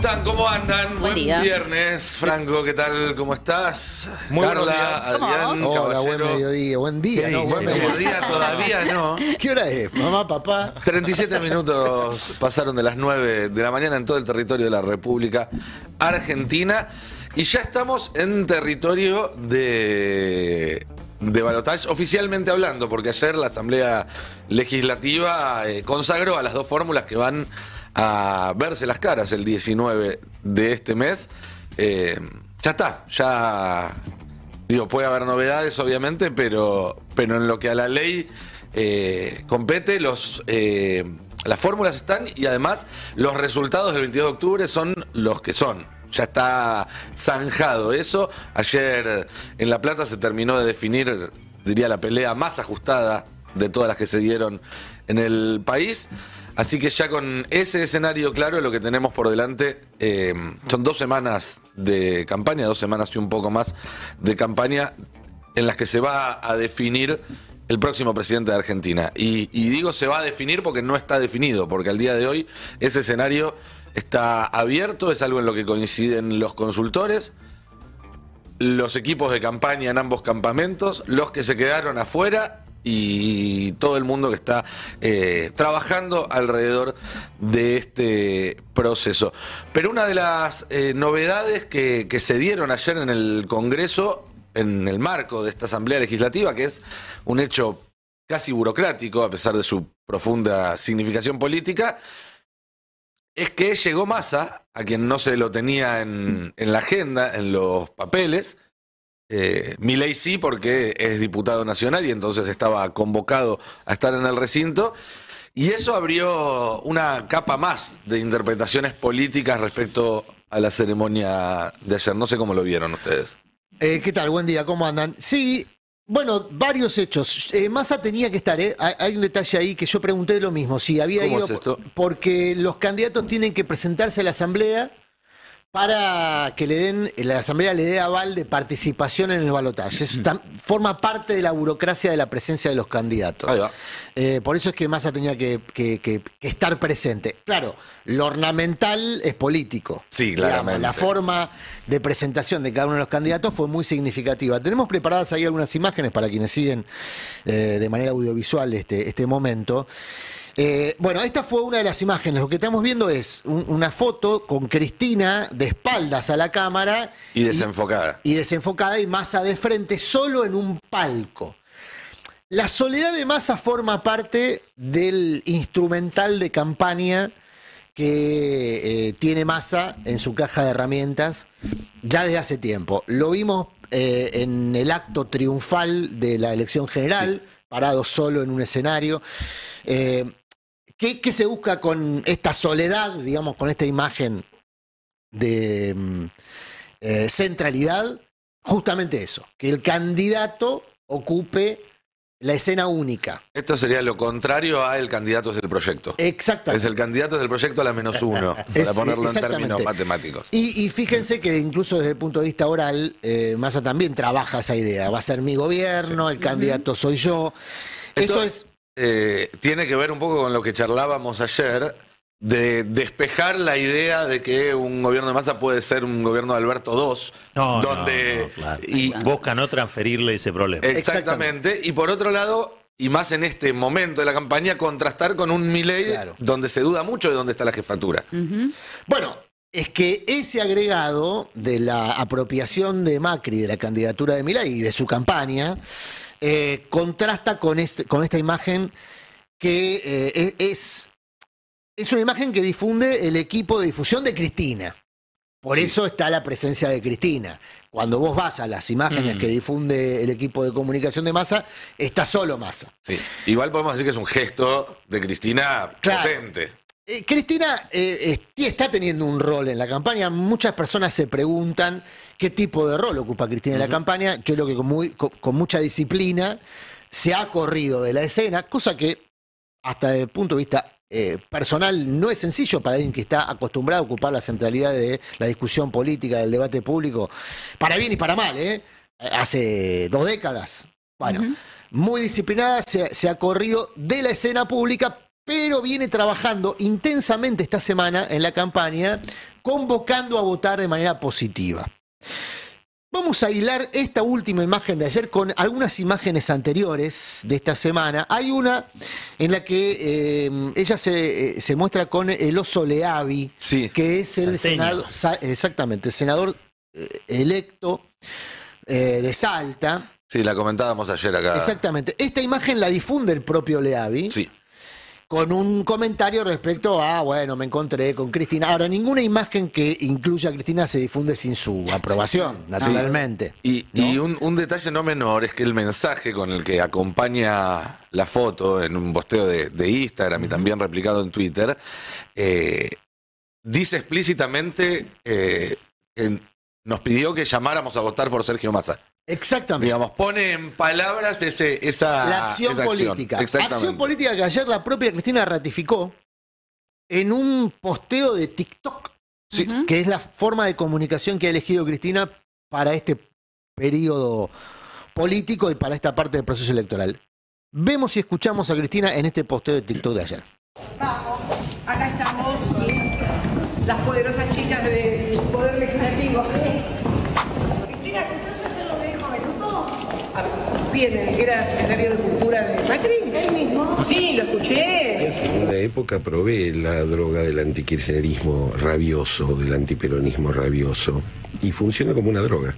están? ¿Cómo andan? Buen, viernes. Franco, ¿qué tal? ¿Cómo estás? Carla, Adrián, Hola, buen mediodía. Buen día. buen todavía no. ¿Qué hora es? Mamá, papá. 37 minutos pasaron de las 9 de la mañana en todo el territorio de la República Argentina. Y ya estamos en territorio de de balotaje, oficialmente hablando, porque ayer la Asamblea Legislativa eh, consagró a las dos fórmulas que van a verse las caras el 19 de este mes. Eh, ya está, ya digo, puede haber novedades obviamente, pero, pero en lo que a la ley eh, compete, los, eh, las fórmulas están y además los resultados del 22 de octubre son los que son. Ya está zanjado eso. Ayer en La Plata se terminó de definir, diría, la pelea más ajustada de todas las que se dieron en el país. Así que ya con ese escenario claro, lo que tenemos por delante eh, son dos semanas de campaña, dos semanas y un poco más de campaña en las que se va a definir el próximo presidente de Argentina. y, digo se va a definir porque no está definido, porque al día de hoy ese escenario está abierto, es algo en lo que coinciden los consultores, los equipos de campaña en ambos campamentos, los que se quedaron afuera y todo el mundo que está eh, trabajando alrededor de este proceso. Pero una de las eh, novedades que, se dieron ayer en el Congreso, en el marco de esta Asamblea Legislativa, que es un hecho casi burocrático, a pesar de su profunda significación política, es que llegó Massa, a quien no se lo tenía en la agenda, en los papeles, eh, ley sí, porque es diputado nacional y entonces estaba convocado a estar en el recinto. Y eso abrió una capa más de interpretaciones políticas respecto a la ceremonia de ayer. No sé cómo lo vieron ustedes. Eh, ¿Qué tal? Buen día, ¿cómo andan? Sí, bueno, varios hechos. Eh, Massa tenía que estar, ¿eh? Hay un detalle ahí que yo pregunté lo mismo, si había ¿Cómo ido. Es esto? Porque los candidatos tienen que presentarse a la asamblea para que le den, la Asamblea le dé aval de participación en el balotaje. Mm. forma parte de la burocracia de la presencia de los candidatos. Eh, por eso es que Massa tenía que, estar presente. Claro, lo ornamental es político. Sí, claro. La forma de presentación de cada uno de los candidatos fue muy significativa. Tenemos preparadas ahí algunas imágenes para quienes siguen eh, de manera audiovisual este, este momento. Eh, bueno, esta fue una de las imágenes. Lo que estamos viendo es una foto con Cristina de espaldas a la cámara. Y desenfocada. Y, desenfocada y Masa de frente, solo en un palco. La soledad de Masa forma parte del instrumental de campaña que eh, tiene Masa en su caja de herramientas ya desde hace tiempo. Lo vimos eh, en el acto triunfal de la elección general, parado solo en un escenario. ¿Qué, se busca con esta soledad, digamos, con esta imagen de mm, eh, centralidad? Justamente eso, que el candidato ocupe la escena única. Esto sería lo contrario a el candidato es el proyecto. Exactamente. Es el candidato el proyecto a la menos uno, para ponerlo en términos matemáticos. Y, fíjense que incluso desde el punto de vista oral, eh, Massa también trabaja esa idea. Va a ser mi gobierno, el candidato soy yo. Esto es eh, tiene que ver un poco con lo que charlábamos ayer, de despejar la idea de que un gobierno de masa puede ser un gobierno de Alberto II, donde y busca no transferirle ese problema. Exactamente. Y por otro lado, y más en este momento de la campaña, contrastar con un Milei donde se duda mucho de dónde está la jefatura. Bueno, es que ese agregado de la apropiación de Macri de la candidatura de Milei y de su campaña eh, contrasta con, este, con esta imagen que eh, e-, es, es una imagen que difunde el equipo de difusión de Cristina. Por eso está la presencia de Cristina. Cuando vos vas a las imágenes mm. que difunde el equipo de comunicación de masa está solo masa Sí. Igual podemos decir que es un gesto de Cristina potente. Eh, Cristina eh, eh, está teniendo un rol en la campaña. Muchas personas se preguntan qué tipo de rol ocupa Cristina en la campaña. Yo creo que con, mucha disciplina se ha corrido de la escena, cosa que hasta el punto de vista personal no es sencillo para alguien que está acostumbrado a ocupar la centralidad de la discusión política, del debate público, para bien y para mal, ¿eh? Hace dos décadas. Bueno, muy disciplinada, se ha corrido de la escena pública, pero viene trabajando intensamente esta semana en la campaña, convocando a votar de manera positiva. Vamos a hilar esta última imagen de ayer con algunas imágenes anteriores de esta semana. Hay una en la que eh, ella eh, se, muestra con el oso Leavi, que es el senador, exactamente, el senador eh, electo de Salta. Sí, la comentábamos ayer acá. Exactamente. Esta imagen la difunde el propio Leavi. Sí con un comentario respecto a, bueno, me encontré con Cristina. Ahora, ninguna imagen que incluya a Cristina se difunde sin su aprobación, naturalmente. Ah, y, y un, detalle no menor es que el mensaje con el que acompaña la foto en un bosteo de, Instagram y también replicado en Twitter, eh, dice explícitamente eh, que nos pidió que llamáramos a votar por Sergio Massa. Exactamente. Digamos, pone en palabras ese, esa, la acción, esa acción. política. Acción política que ayer la propia Cristina ratificó en un posteo de TikTok, que es la forma de comunicación que ha elegido Cristina para este periodo político y para esta parte del proceso electoral. Vemos y escuchamos a Cristina en este posteo de TikTok de ayer. Vamos, acá estamos las poderosas chicas de que era secretario de Cultura de Macri, él mismo. Sí, lo escuché. En la época probé la droga del antikirchnerismo rabioso, del antiperonismo rabioso, y funciona como una droga,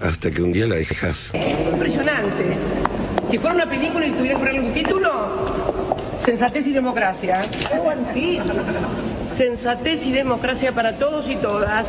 hasta que un día la dejas. Impresionante. Si fuera una película y tuviera que ponerle un título, Sensatez y Democracia. Sensatez y democracia para todos y todas.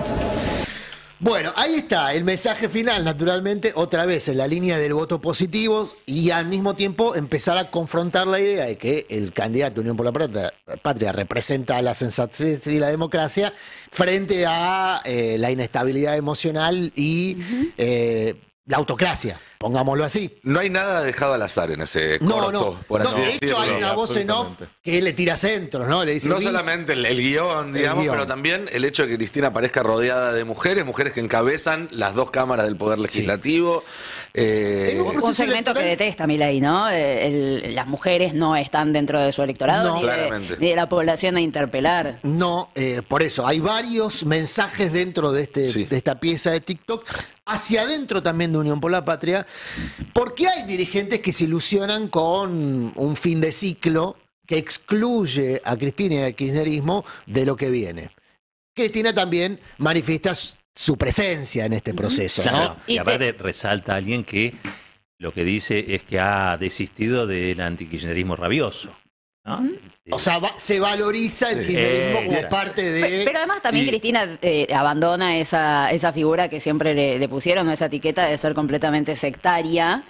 Bueno, ahí está el mensaje final, naturalmente, otra vez en la línea del voto positivo y al mismo tiempo empezar a confrontar la idea de que el candidato Unión por la Patria representa la sensatez y la democracia frente a eh, la inestabilidad emocional y eh, la autocracia. Pongámoslo así. No hay nada dejado al azar en ese corto, no, no. por así no, De hecho, hay una voz en off que le tira centro. ¿no? Le dice, no solamente el, guión, digamos, pero también el hecho de que Cristina aparezca rodeada de mujeres, mujeres que encabezan las dos cámaras del Poder Legislativo. Eh, un, segmento que detesta mi ley, ¿no? Eh, las mujeres no están dentro de su electorado, ni de, la población a interpelar. No, eh, por eso, hay varios mensajes dentro de, este, de esta pieza de TikTok, hacia adentro también de Unión por la Patria, ¿Por qué hay dirigentes que se ilusionan con un fin de ciclo que excluye a Cristina y al kirchnerismo de lo que viene. Cristina también manifiesta su presencia en este proceso. Y, aparte resalta alguien que lo que dice es que ha desistido del antikirchnerismo rabioso. O sea, se valoriza el kirchnerismo como eh, parte de... Pero además también Cristina eh, abandona esa, figura que siempre le, pusieron, esa etiqueta de ser completamente sectaria.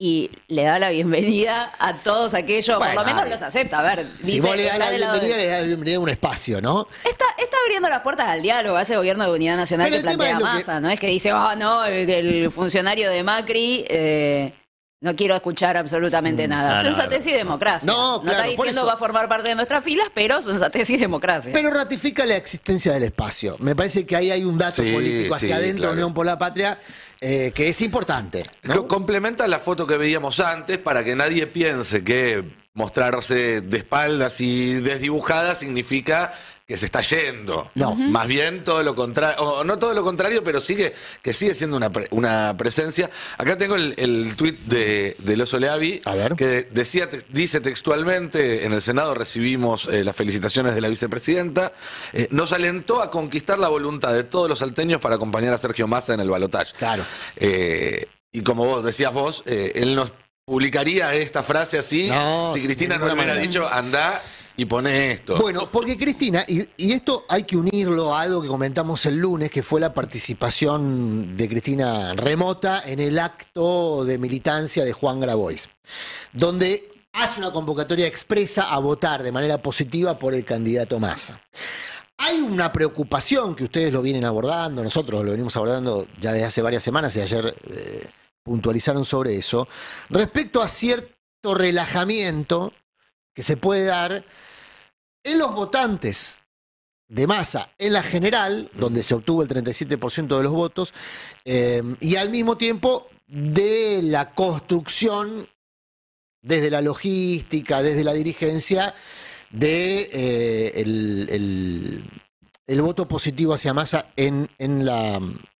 Y le da la bienvenida a todos aquellos, por lo menos los acepta. A ver, si vos le das la bienvenida, le das la bienvenida a un espacio, ¿no? Está, abriendo las puertas al diálogo a ese gobierno de unidad nacional que plantea masa, ¿no? Es que dice, oh, no, el, funcionario de Macri eh, no quiero escuchar absolutamente mm, nada. Ah, no, y democracia. No, no está diciendo va a formar parte de nuestras filas, pero sensatez y democracia. Pero ratifica la existencia del espacio. Me parece que ahí hay un dato político hacia adentro, Unión por la Patria, eh, que es importante. Complementa la foto que veíamos antes para que nadie piense que mostrarse de espaldas y desdibujada significa que se está yendo. No. Más bien todo lo contrario, o no todo lo contrario, pero sigue, que sigue siendo una, una presencia. Acá tengo el, el tuit de, de Oso Leavi, que decía, dice textualmente, en el Senado recibimos eh, las felicitaciones de la vicepresidenta, eh, nos alentó a conquistar la voluntad de todos los salteños para acompañar a Sergio Massa en el balotaje. Claro. Eh, y como vos decías vos, él nos publicaría esta frase así, si Cristina no, hubiera dicho, anda y pone esto. Bueno, porque Cristina, y, esto hay que unirlo a algo que comentamos el lunes, que fue la participación de Cristina remota en el acto de militancia de Juan Grabois, donde hace una convocatoria expresa a votar de manera positiva por el candidato Massa. Hay una preocupación que ustedes lo vienen abordando, nosotros lo venimos abordando ya desde hace varias semanas y ayer eh, puntualizaron sobre eso, respecto a cierto relajamiento que se puede dar en los votantes de masa en la general, donde se obtuvo el 37% de los votos, eh, y al mismo tiempo de la construcción desde la logística, desde la dirigencia, de eh, el, voto positivo hacia masa en, en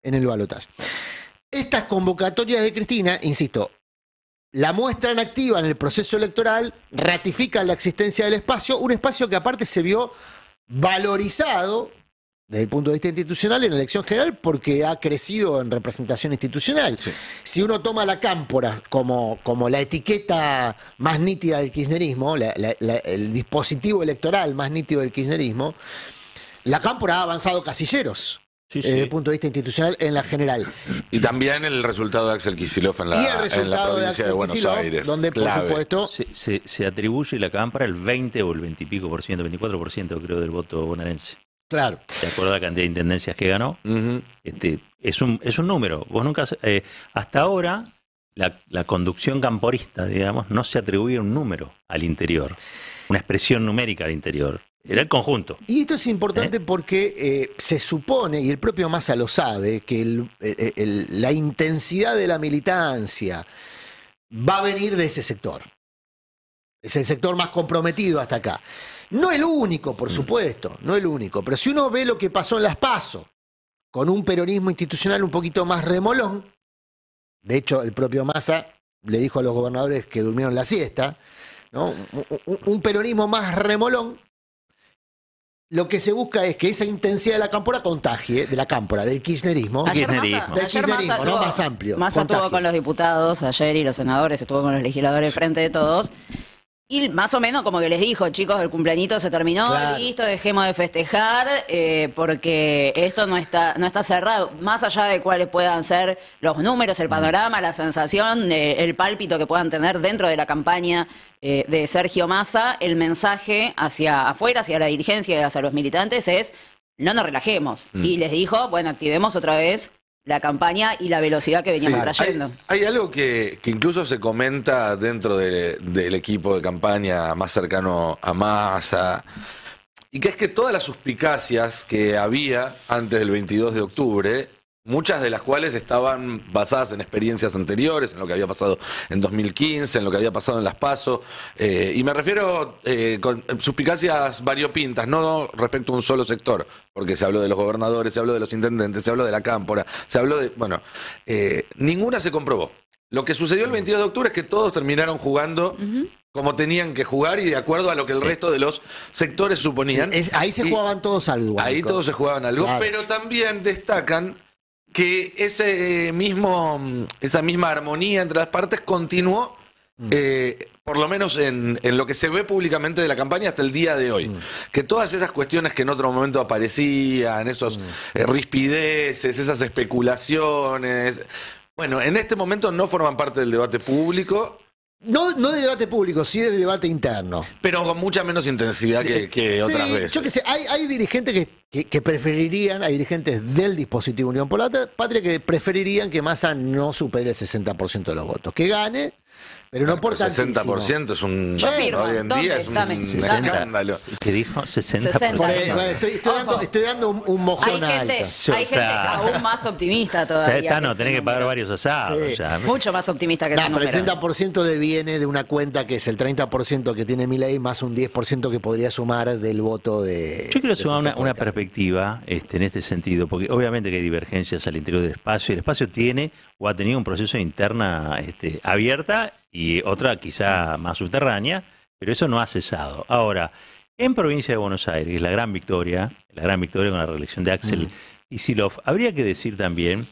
el balotaje. Estas convocatorias de Cristina, insisto, la muestra en activa en el proceso electoral ratifica la existencia del espacio, un espacio que aparte se vio valorizado desde el punto de vista institucional en la elección general porque ha crecido en representación institucional. Si uno toma la cámpora como, la etiqueta más nítida del kirchnerismo, el dispositivo electoral más nítido del kirchnerismo, la cámpora ha avanzado casilleros desde el eh, punto de vista institucional en la general. Y también el resultado de Axel Kicillof en la, y provincia de, Buenos Aires. Donde, por supuesto. Se, atribuye la cámara el 20 o el 20 y pico por ciento, 24 por ciento, creo, del voto bonaerense. Claro. De acuerdo a la cantidad de intendencias que ganó. este, es, un, es un número. Vos nunca. Eh, hasta ahora, la, la, conducción camporista, digamos, no se atribuye un número al interior, una expresión numérica al interior. Era el conjunto. Y esto es importante ¿Eh? porque eh, se supone, y el propio Massa lo sabe, que la intensidad de la militancia va a venir de ese sector. Es el sector más comprometido hasta acá. No el único, por mm. supuesto, no el único, pero si uno ve lo que pasó en las PASO, con un peronismo institucional un poquito más remolón, de hecho el propio Massa le dijo a los gobernadores que durmieron la siesta, ¿no? un peronismo más remolón, lo que se busca es que esa intensidad de la cámpora contagie, de la cámpora, del kirchnerismo. Del kirchnerismo, ¿no? más amplio. Más estuvo con los diputados ayer y los senadores, estuvo con los legisladores frente de todos. Y más o menos como que les dijo, chicos, el cumpleañito se terminó, listo, dejemos de festejar, eh, porque esto no está, no está cerrado. Más allá de cuáles puedan ser los números, el mm. panorama, la sensación, eh, el pálpito que puedan tener dentro de la campaña eh, de Sergio Massa, el mensaje hacia afuera, hacia la dirigencia y hacia los militantes es no nos relajemos. Mm. Y les dijo, bueno, activemos otra vez la campaña y la velocidad que veníamos trayendo. Hay, algo que, que, incluso se comenta dentro del equipo de campaña más cercano a Massa, y que es que todas las suspicacias que había antes del 22 de octubre muchas de las cuales estaban basadas en experiencias anteriores, en lo que había pasado en 2015, en lo que había pasado en Las Paso, eh, y me refiero eh, con suspicacias variopintas, no respecto a un solo sector, porque se habló de los gobernadores, se habló de los intendentes, se habló de la cámpora, se habló de, bueno, eh, ninguna se comprobó. Lo que sucedió el 22 de octubre es que todos terminaron jugando como tenían que jugar y de acuerdo a lo que el resto de los sectores suponían. ahí se jugaban todos algo. Ahí todos se jugaban algo, pero también destacan que ese eh, mismo, esa misma armonía entre las partes continuó, mm. eh, por lo menos en, lo que se ve públicamente de la campaña hasta el día de hoy. Mm. Que todas esas cuestiones que en otro momento aparecían, esos mm. eh, rispideces, esas especulaciones, bueno, en este momento no forman parte del debate público. No, de debate público, sí de debate interno. Pero con mucha menos intensidad que, que otras Yo qué sé, hay, dirigentes que, preferirían, hay dirigentes del dispositivo Unión polata Patria que preferirían que Massa no supere el 60% de los votos. Que gane, pero no por 60% es un. Yo Hoy en día es un, escándalo. ¿Qué dijo? 60%. estoy, dando, un, mojón Hay gente, hay gente aún más optimista todavía. Está, no, tenés que pagar varios asados. Mucho más optimista que no, el 60% de viene de una cuenta que es el 30% que tiene ley más un 10% que podría sumar del voto de. Yo quiero sumar una, perspectiva este, en este sentido, porque obviamente que hay divergencias al interior del espacio y el espacio tiene o ha tenido un proceso interna este, abierta y otra quizá más subterránea, pero eso no ha cesado. Ahora, en provincia de Buenos Aires, la gran victoria, la gran victoria con la reelección de Axel Isilov, habría que decir también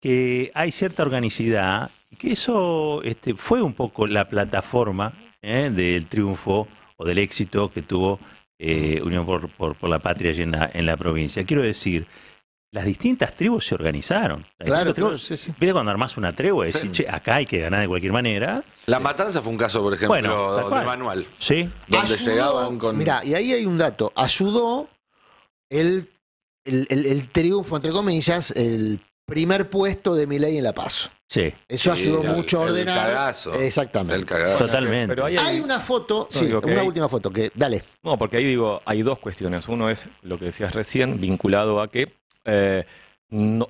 que hay cierta organicidad y que eso este, fue un poco la plataforma ¿eh? del triunfo o del éxito que tuvo eh, Unión por, la Patria allí en la provincia. Quiero decir, las distintas tribus se organizaron. claro, sí, sí. ¿Viste cuando armás una tregua y decís, che, acá hay que ganar de cualquier manera? La matanza fue un caso, por ejemplo, de manual. Sí. Donde llegaban con. Mirá, y ahí hay un dato. Ayudó el, triunfo, entre comillas, el primer puesto de Milei en La Paz. Sí. Eso ayudó mucho a ordenar. El cagazo, Exactamente. El cagazo. Totalmente. hay, una foto, sí, una última foto, que dale. No, porque ahí digo, hay dos cuestiones. Uno es lo que decías recién, vinculado a que eh,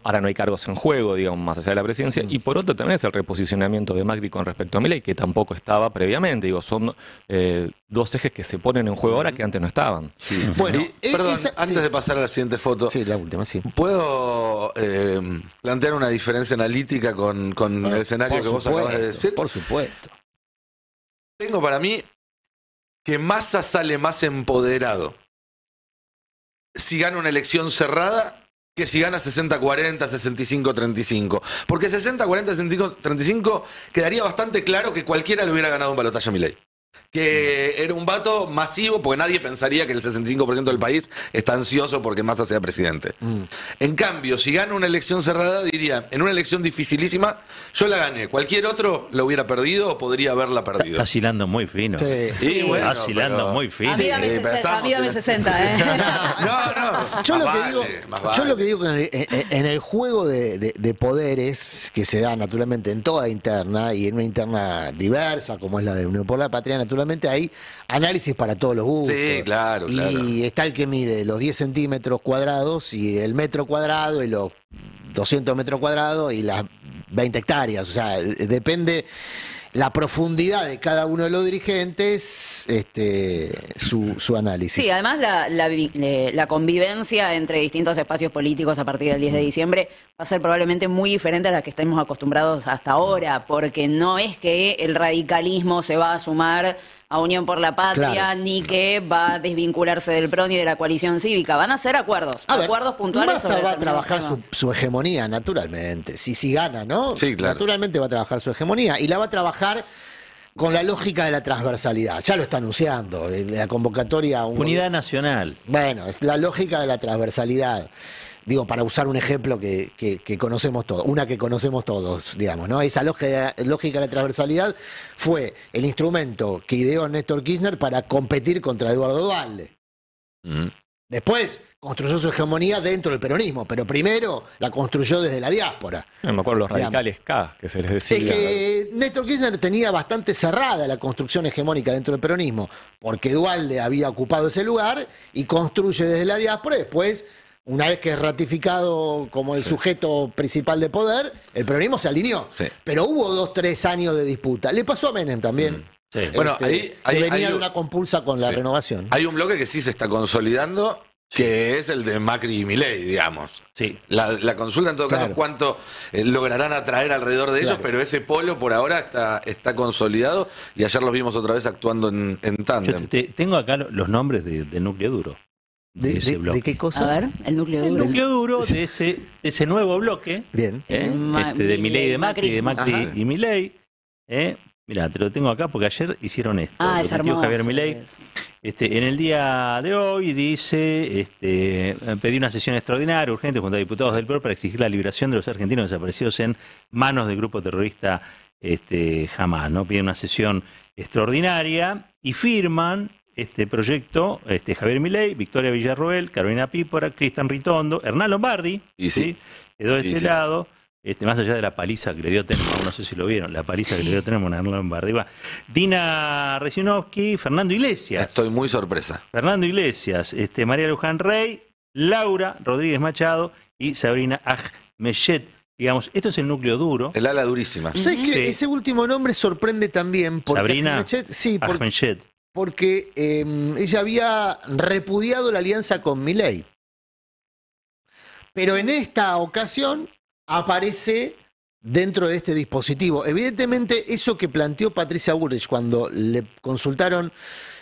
ahora no hay cargos en juego, digamos, más allá de la presidencia. Mm. Y por otro también es el reposicionamiento de Macri con respecto a Milei, que tampoco estaba previamente. Digo, son eh, dos ejes que se ponen en juego ahora que antes no estaban. Bueno, Perdón, antes de pasar a la siguiente foto. ¿Puedo eh, plantear una diferencia analítica con, ah, el escenario que vos acabas de decir? Por supuesto. Tengo para mí que Massa sale más empoderado. Si gana una elección cerrada, que si gana 60-40, 65-35. Porque 60-40, 65-35 quedaría bastante claro que cualquiera le hubiera ganado un balotaje a Milei que era un vato masivo, porque nadie pensaría que el 65% del país está ansioso porque Massa sea presidente. Mm. En cambio, si gana una elección cerrada, diría, en una elección dificilísima, yo la gané. Cualquier otro la hubiera perdido o podría haberla perdido. Está muy fino. Sí, Está muy fino. A 60, ¿eh? No, no. Yo, lo, que digo, que en el, juego de, de poderes que se da naturalmente en toda interna y en una interna diversa como es la de Unión por la Patria, naturalmente hay análisis para todos los gustos. Sí, claro, claro. Y está el que mide los 10 centímetros cuadrados y el metro cuadrado y los 200 metros cuadrados y las 20 hectáreas. O sea, depende la profundidad de cada uno de los dirigentes, este, su, análisis. Sí, además la, convivencia entre distintos espacios políticos a partir del 10 de mm. diciembre va a ser probablemente muy diferente a la que estamos acostumbrados hasta ahora, porque no es que el radicalismo se va a sumar a Unión por la Patria, ni que va a desvincularse del PRO ni de la coalición cívica. Van a ser acuerdos, acuerdos puntuales. va a trabajar su, hegemonía, naturalmente. Si, si gana, ¿no? Sí, claro. Naturalmente va a trabajar su hegemonía y la va a trabajar con la lógica de la transversalidad. Ya lo está anunciando, eh, la convocatoria... Unidad Nacional. Bueno, es la lógica de la transversalidad digo, para usar un ejemplo que, conocemos todos, una que conocemos todos, digamos, ¿no? Esa lógica, lógica de la transversalidad fue el instrumento que ideó Néstor Kirchner para competir contra Eduardo Dualde. Después construyó su hegemonía dentro del peronismo, pero primero la construyó desde la diáspora. me acuerdo los radicales K que se les decía. Es que Néstor Kirchner tenía bastante cerrada la construcción hegemónica dentro del peronismo, porque Dualde había ocupado ese lugar y construye desde la diáspora. Después una vez que es ratificado como el sujeto principal de poder, el peronismo se alineó. Pero hubo dos, tres años de disputa. Le pasó a Menem también. Mm. Este, bueno, ahí, venía de una compulsa con la renovación. Hay un bloque que sí se está consolidando, que es el de Macri y Milei, digamos. Sí. La, consulta en todo caso cuánto eh, lograrán atraer alrededor de ellos, pero ese polo por ahora está, consolidado y ayer los vimos otra vez actuando en, en tándem. tengo acá los nombres de núcleo duro. De, qué cosa? el núcleo duro. El núcleo duro de ese, nuevo bloque. Bien. ¿eh? Este de Milei de Macri, de Macri y Milei. Eh, mira, te lo tengo acá porque ayer hicieron esto. Ah, Javier Milei. Este, en el día de hoy dice, este, eh, pedí una sesión extraordinaria, urgente, junto a diputados del PRO para exigir la liberación de los argentinos desaparecidos en manos del grupo terrorista este, Hamas. ¿no? Piden una sesión extraordinaria y firman este proyecto este, Javier Milei, Victoria Villarroel, Carolina Pípora, Cristian Ritondo, Hernán Lombardi, ¿y ¿sí? quedó de este lado. Este, más allá de la paliza que le dio Tenemos, no sé si lo vieron, la paliza que le dio Tenemos a Hernán Lombardi. Va. Dina Rezinovsky, Fernando Iglesias. Estoy muy sorpresa. Fernando Iglesias, este, María Luján Rey, Laura Rodríguez Machado y Sabrina Ajmechet Digamos, esto es el núcleo duro. El ala durísima. ¿Sabes que ese último nombre sorprende también? Porque Sabrina Ajmechet sí, porque em, ella había repudiado la alianza con Milei. Pero en esta ocasión aparece dentro de este dispositivo. Evidentemente, eso que planteó Patricia Bullrich cuando le consultaron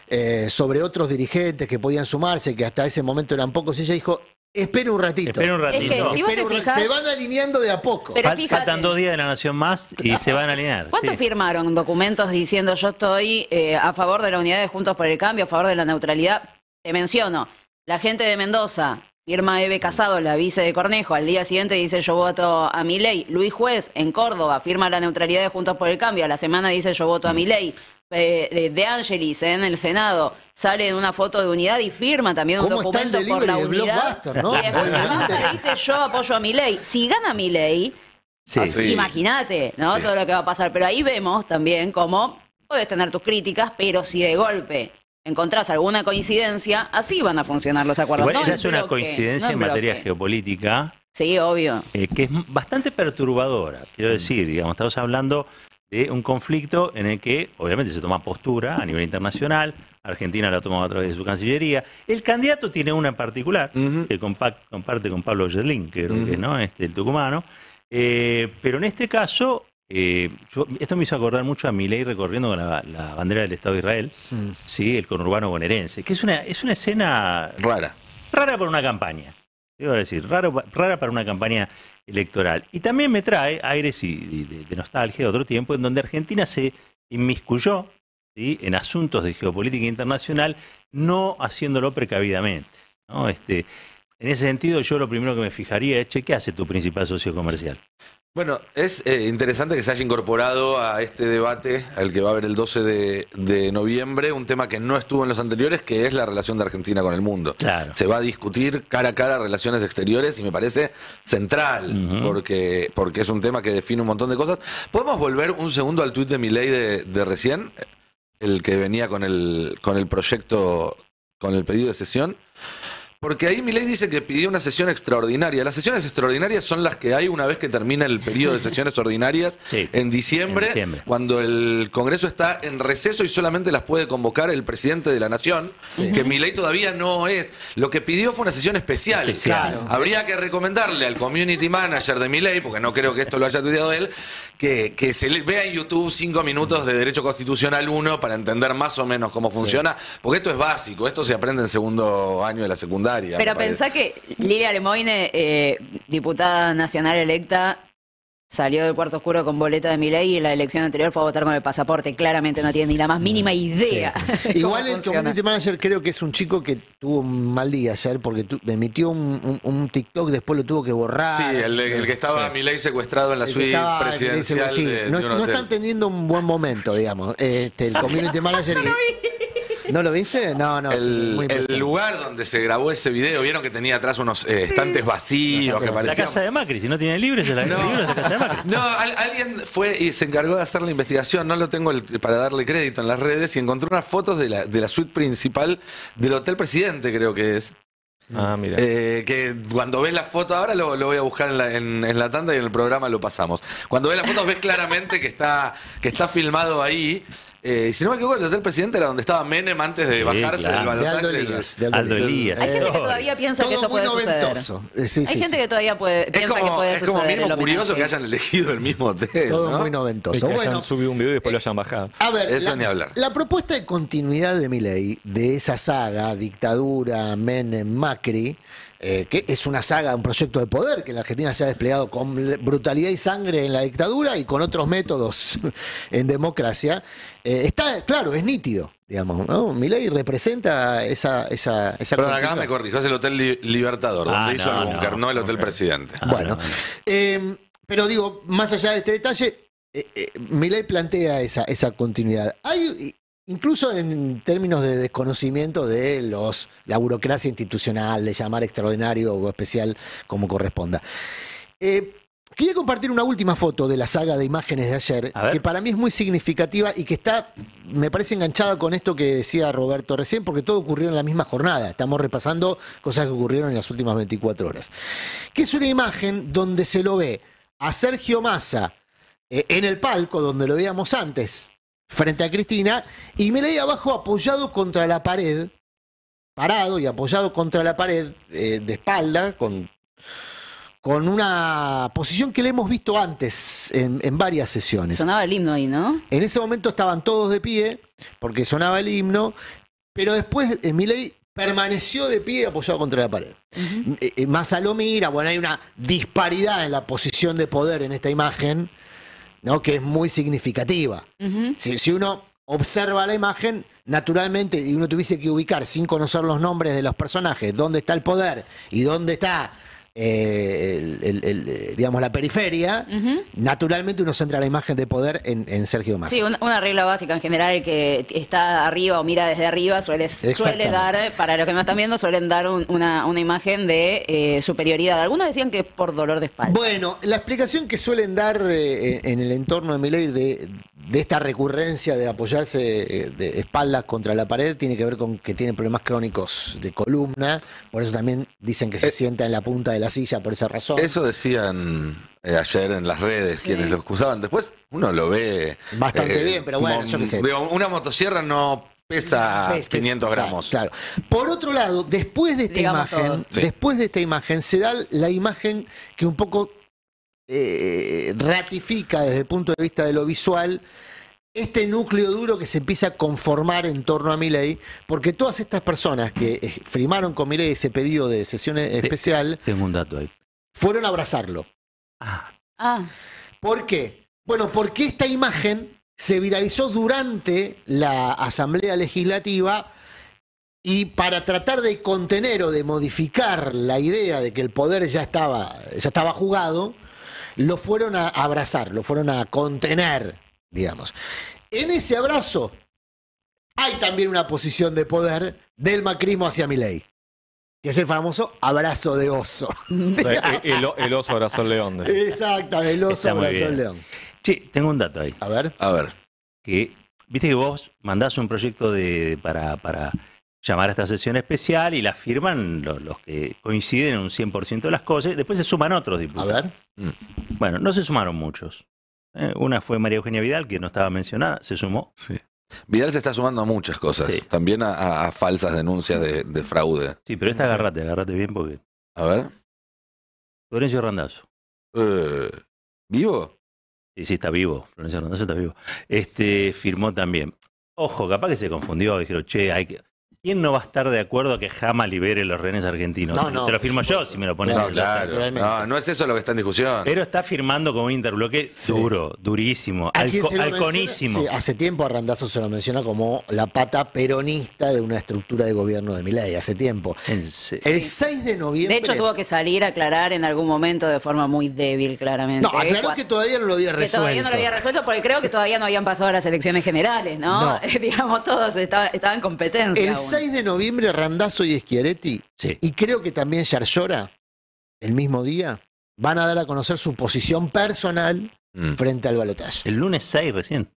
eh, sobre otros dirigentes que podían sumarse, que hasta ese momento eran pocos, ella dijo, Espera un ratito. Espera un ratito. Se van alineando de a poco. Faltan dos días de la nación más y se van a alinear. ¿Cuántos firmaron documentos diciendo yo estoy eh, a favor de la unidad de Juntos por el Cambio, a favor de la neutralidad? Te menciono, la gente de Mendoza, firma Eve Casado, la vice de Cornejo, al día siguiente dice yo voto a mi ley. Luis Juez, en Córdoba, firma la neutralidad de Juntos por el Cambio, a la semana dice yo voto a mi ley. Eh, de Angelis eh, en el Senado sale en una foto de unidad y firma también un documento por la unidad. ¿no? dice yo apoyo a mi ley. Si gana mi ley, ah, imagínate ¿no? todo lo que va a pasar. Pero ahí vemos también cómo puedes tener tus críticas, pero si de golpe encontrás alguna coincidencia, así van a funcionar los acuerdos. Igual, no esa es una coincidencia en materia geopolítica. Sí, obvio. Eh, que es bastante perturbadora, quiero mm. decir, digamos, estamos hablando de un conflicto en el que obviamente se toma postura a nivel internacional, Argentina la tomado a través de su Cancillería. El candidato tiene una en particular, que comparte con Pablo Yerlin, que creo que ¿no? Este, el tucumano, eh, pero en este caso eh, esto me hizo acordar mucho a mi ley recorriendo con la, bandera del Estado de Israel, sí. el conurbano bonaerense, que es una, es una escena rara. Rara para una campaña. Iba decir, rara para una campaña electoral. Y también me trae aires de, nostalgia de otro tiempo en donde Argentina se inmiscuyó en asuntos de geopolítica internacional, no haciéndolo precavidamente. Este, en ese sentido, yo lo primero que me fijaría es, che, ¿qué hace tu principal socio comercial? Bueno, es eh, interesante que se haya incorporado a este debate, al que va a haber el 12 de, noviembre, un tema que no estuvo en los anteriores, que es la relación de Argentina con el mundo. Se va a discutir cara a cara relaciones exteriores y me parece central, porque, porque es un tema que define un montón de cosas. ¿Podemos volver un segundo al tuit de Milei de, de recién? El que venía con el, con el proyecto, con el pedido de sesión. Porque ahí mi ley dice que pidió una sesión extraordinaria. Las sesiones extraordinarias son las que hay una vez que termina el periodo de sesiones ordinarias en, diciembre, cuando el Congreso está en receso y solamente las puede convocar el presidente de la Nación, que mi ley todavía no es. Lo que pidió fue una sesión especial. Habría que recomendarle al community manager de mi ley, porque no creo que esto lo haya estudiado él, que, se le vea en YouTube cinco minutos de Derecho Constitucional 1 para entender más o menos cómo funciona, porque esto es básico, esto se aprende en segundo año de la secundaria. Pero pensá que Lilia Lemoine, eh, diputada nacional electa, salió del cuarto oscuro con boleta de Milei y en la elección anterior fue a votar con el pasaporte. Claramente no tiene ni la más mínima idea. Igual el community manager creo que es un chico que tuvo un mal día ayer porque emitió un, TikTok, después lo tuvo que borrar. Sí, el, que estaba mi ley secuestrado en la suite presidencial. no, están teniendo un buen momento, digamos, este, el community manager. ¿No lo viste? No, no. El, lugar donde se grabó ese video, vieron que tenía atrás unos eh, estantes vacíos que La casa de Macri, si no tiene libros, se la, no. la casa de Macri. No, alguien fue y se encargó de hacer la investigación, no lo tengo para darle crédito en las redes, y encontró unas fotos de la, suite principal del Hotel Presidente, creo que es. Ah, mira. Eh, que cuando ves la foto, ahora lo, voy a buscar en la, tanda y en el programa lo pasamos. Cuando ves la foto ves claramente que está, que está filmado ahí. Eh, si no me equivoco, el hotel presidente era donde estaba Menem antes de bajarse De Aldo Elías. De Hay gente que todavía piensa que eso puede noventoso. Eh, suceder. Hay gente que todavía piensa que puede suceder. Es como mismo curioso que hayan elegido el mismo hotel. Todo muy noventoso. que subido un video y después lo eh, hayan bajado. A ver, eso ni hablar. La propuesta de continuidad de mi de esa saga, dictadura, Menem, Macri, eh, que es una saga, un proyecto de poder que en la Argentina se ha desplegado con brutalidad y sangre en la dictadura y con otros métodos en democracia, eh, está claro, es nítido. Digamos, ¿no? Milei representa esa. esa, Pero acá me corrijo, es el Hotel Libertador, donde ah, hizo el no, el Hotel Presidente. Ah, bueno, em, pero digo, más allá de este detalle, eh, eh plantea esa, esa continuidad. Hay, incluso en términos de desconocimiento de los, la burocracia institucional, de llamar extraordinario o especial como corresponda. Eh, quería compartir una última foto de la saga de imágenes de ayer, que para mí es muy significativa y que está, me parece, enganchada con esto que decía Roberto recién, porque todo ocurrió en la misma jornada. Estamos repasando cosas que ocurrieron en las últimas 24 horas. Que es una imagen donde se lo ve a Sergio Massa eh, en el palco donde lo veíamos antes, frente a Cristina, y Milei abajo apoyado contra la pared, parado y apoyado contra la pared, eh, de espalda, con, con una posición que le hemos visto antes en, varias sesiones. Sonaba el himno ahí, ¿no? En ese momento estaban todos de pie, porque sonaba el himno, pero después eh, Milei permaneció de pie apoyado contra la pared. más a lo mira, bueno, hay una disparidad en la posición de poder en esta imagen ¿no? que es muy significativa. si, si, uno observa la imagen, naturalmente, y uno tuviese que ubicar sin conocer los nombres de los personajes, dónde está el poder y dónde está eh, eh, digamos, la periferia, naturalmente uno centra la imagen de poder en, Sergio Massa. Sí, una regla básica en general, que está arriba o mira desde arriba suele, suele dar, para los que no están viendo, suelen dar una, imagen de eh, superioridad. Algunos decían que por dolor de espalda. Bueno, la explicación que suelen dar en el entorno de Miley de de esta recurrencia de apoyarse eh, de espaldas contra la pared tiene que ver con que tiene problemas crónicos de columna, por eso también dicen que se eh, sienta en la punta de la silla por esa razón. Eso decían eh, ayer en las redes quienes lo excusaban. Después uno lo ve bastante bien, pero bueno, yo qué sé. una motosierra no pesa 500 gramos. Claro, Por otro lado, después de esta imagen, después de esta imagen se da la imagen que un poco eh, ratifica desde el punto de vista de lo visual este núcleo duro que se empieza a conformar en torno a ley, porque todas estas personas que eh, firmaron con ley ese pedido de sesión e-, especial, tengo un dato ahí, fueron a abrazarlo. Ah. ah. ¿Por qué? Bueno, porque esta imagen se viralizó durante la Asamblea Legislativa y para tratar de contener o de modificar la idea de que el poder ya estaba, ya estaba jugado, lo fueron a abrazar, lo fueron a contener, digamos. En ese abrazo hay también una posición de poder del macrismo hacia Milei. Que es el famoso abrazo de oso. el, oso abrazo al león. Exactamente, Exacto, el oso abrazó al león. Sí, tengo un dato ahí. A ver. A ver. viste que vos mandás un proyecto de, para, para llamar a esta sesión especial y la firman los, que coinciden en un 100% de las cosas. Después se suman otros diputados. A ver. Mm. Bueno, no se sumaron muchos. Eh, una fue María Eugenia Vidal, que no estaba mencionada, se sumó. Sí. Vidal se está sumando a muchas cosas, también a, falsas denuncias de, fraude. Sí, pero esta agárrate, agárrate bien porque... A ver. Florencio Randazzo. Eh, ¿Vivo? Sí, sí, está vivo. Florencio Randazzo está vivo. Este firmó también. Ojo, capaz que se confundió, dijeron, che, hay que... ¿Quién no va a estar de acuerdo que jamás libere los rehenes argentinos? No, no, Te lo firmo yo si me lo pones no, claro. No, no es eso lo que está en discusión. Pero está firmando como un interbloque duro, durísimo, halconísimo. hace tiempo Arrandazo se lo menciona como la pata peronista de una estructura de gobierno de Milei. hace tiempo. El 6 de noviembre... De hecho tuvo que salir a aclarar en algún momento de forma muy débil, claramente. No, aclaró que todavía no lo había resuelto. Que todavía no lo había resuelto porque creo que todavía no habían pasado las elecciones generales, ¿no? Digamos, todos estaban, en competencia. 6 de noviembre Randazzo y Schiaretti, y creo que también Yarlora, el mismo día, van a dar a conocer su posición personal mm. frente al balotaje. El lunes 6 recién.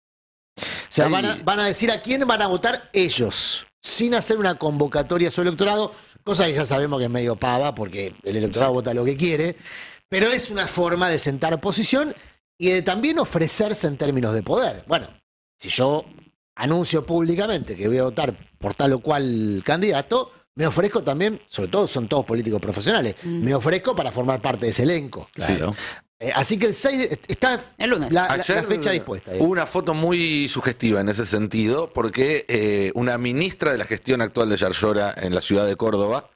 O sea, van a, decir a quién van a votar ellos, sin hacer una convocatoria a su electorado, cosa que ya sabemos que es medio pava, porque el electorado vota lo que quiere, pero es una forma de sentar posición y de también ofrecerse en términos de poder. Bueno, si yo anuncio públicamente que voy a votar por tal o cual candidato, me ofrezco también, sobre todo son todos políticos profesionales, mm. me ofrezco para formar parte de ese elenco. Eh, así que el 6 está La, fecha dispuesta. Hubo una foto muy sugestiva en ese sentido, porque eh, una ministra de la gestión actual de Yarlora en la ciudad de Córdoba,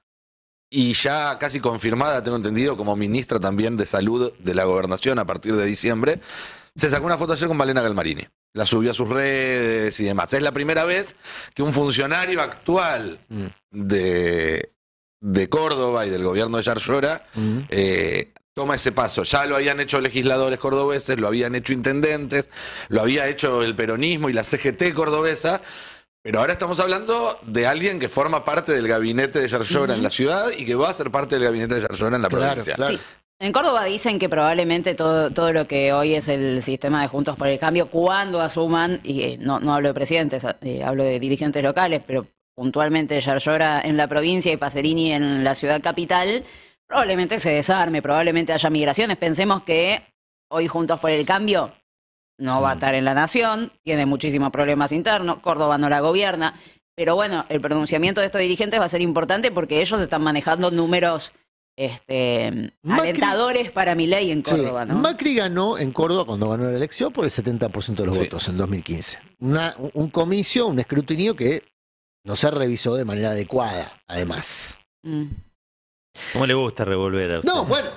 y ya casi confirmada, tengo entendido, como ministra también de Salud de la Gobernación a partir de diciembre, se sacó una foto ayer con Malena Galmarini la subió a sus redes y demás. Es la primera vez que un funcionario actual mm. de, de Córdoba y del gobierno de Yarlora mm. eh, toma ese paso. Ya lo habían hecho legisladores cordobeses, lo habían hecho intendentes, lo había hecho el peronismo y la CGT cordobesa. Pero ahora estamos hablando de alguien que forma parte del gabinete de Yarlora en la ciudad y que va a ser parte del gabinete de Yarlora en la provincia. Sí. En Córdoba dicen que probablemente todo, todo lo que hoy es el sistema de Juntos por el Cambio, cuando asuman, y eh, no, no hablo de presidentes, ah, eh, hablo de dirigentes locales, pero puntualmente Yarlora en la provincia y Pacerini en la ciudad capital, probablemente se desarme, probablemente haya migraciones. Pensemos que hoy Juntos por el Cambio no va a mm. estar en la nación, tiene muchísimos problemas internos, Córdoba no la gobierna, pero bueno, el pronunciamiento de estos dirigentes va a ser importante porque ellos están manejando números este, alentadores para mi ley en Córdoba. Macri ganó en Córdoba cuando ganó la elección por el 70% de los votos en 2015. un comicio, un escrutinio que no se revisó de manera adecuada, además. Mm. ¿Cómo le gusta revolver a usted? No, bueno,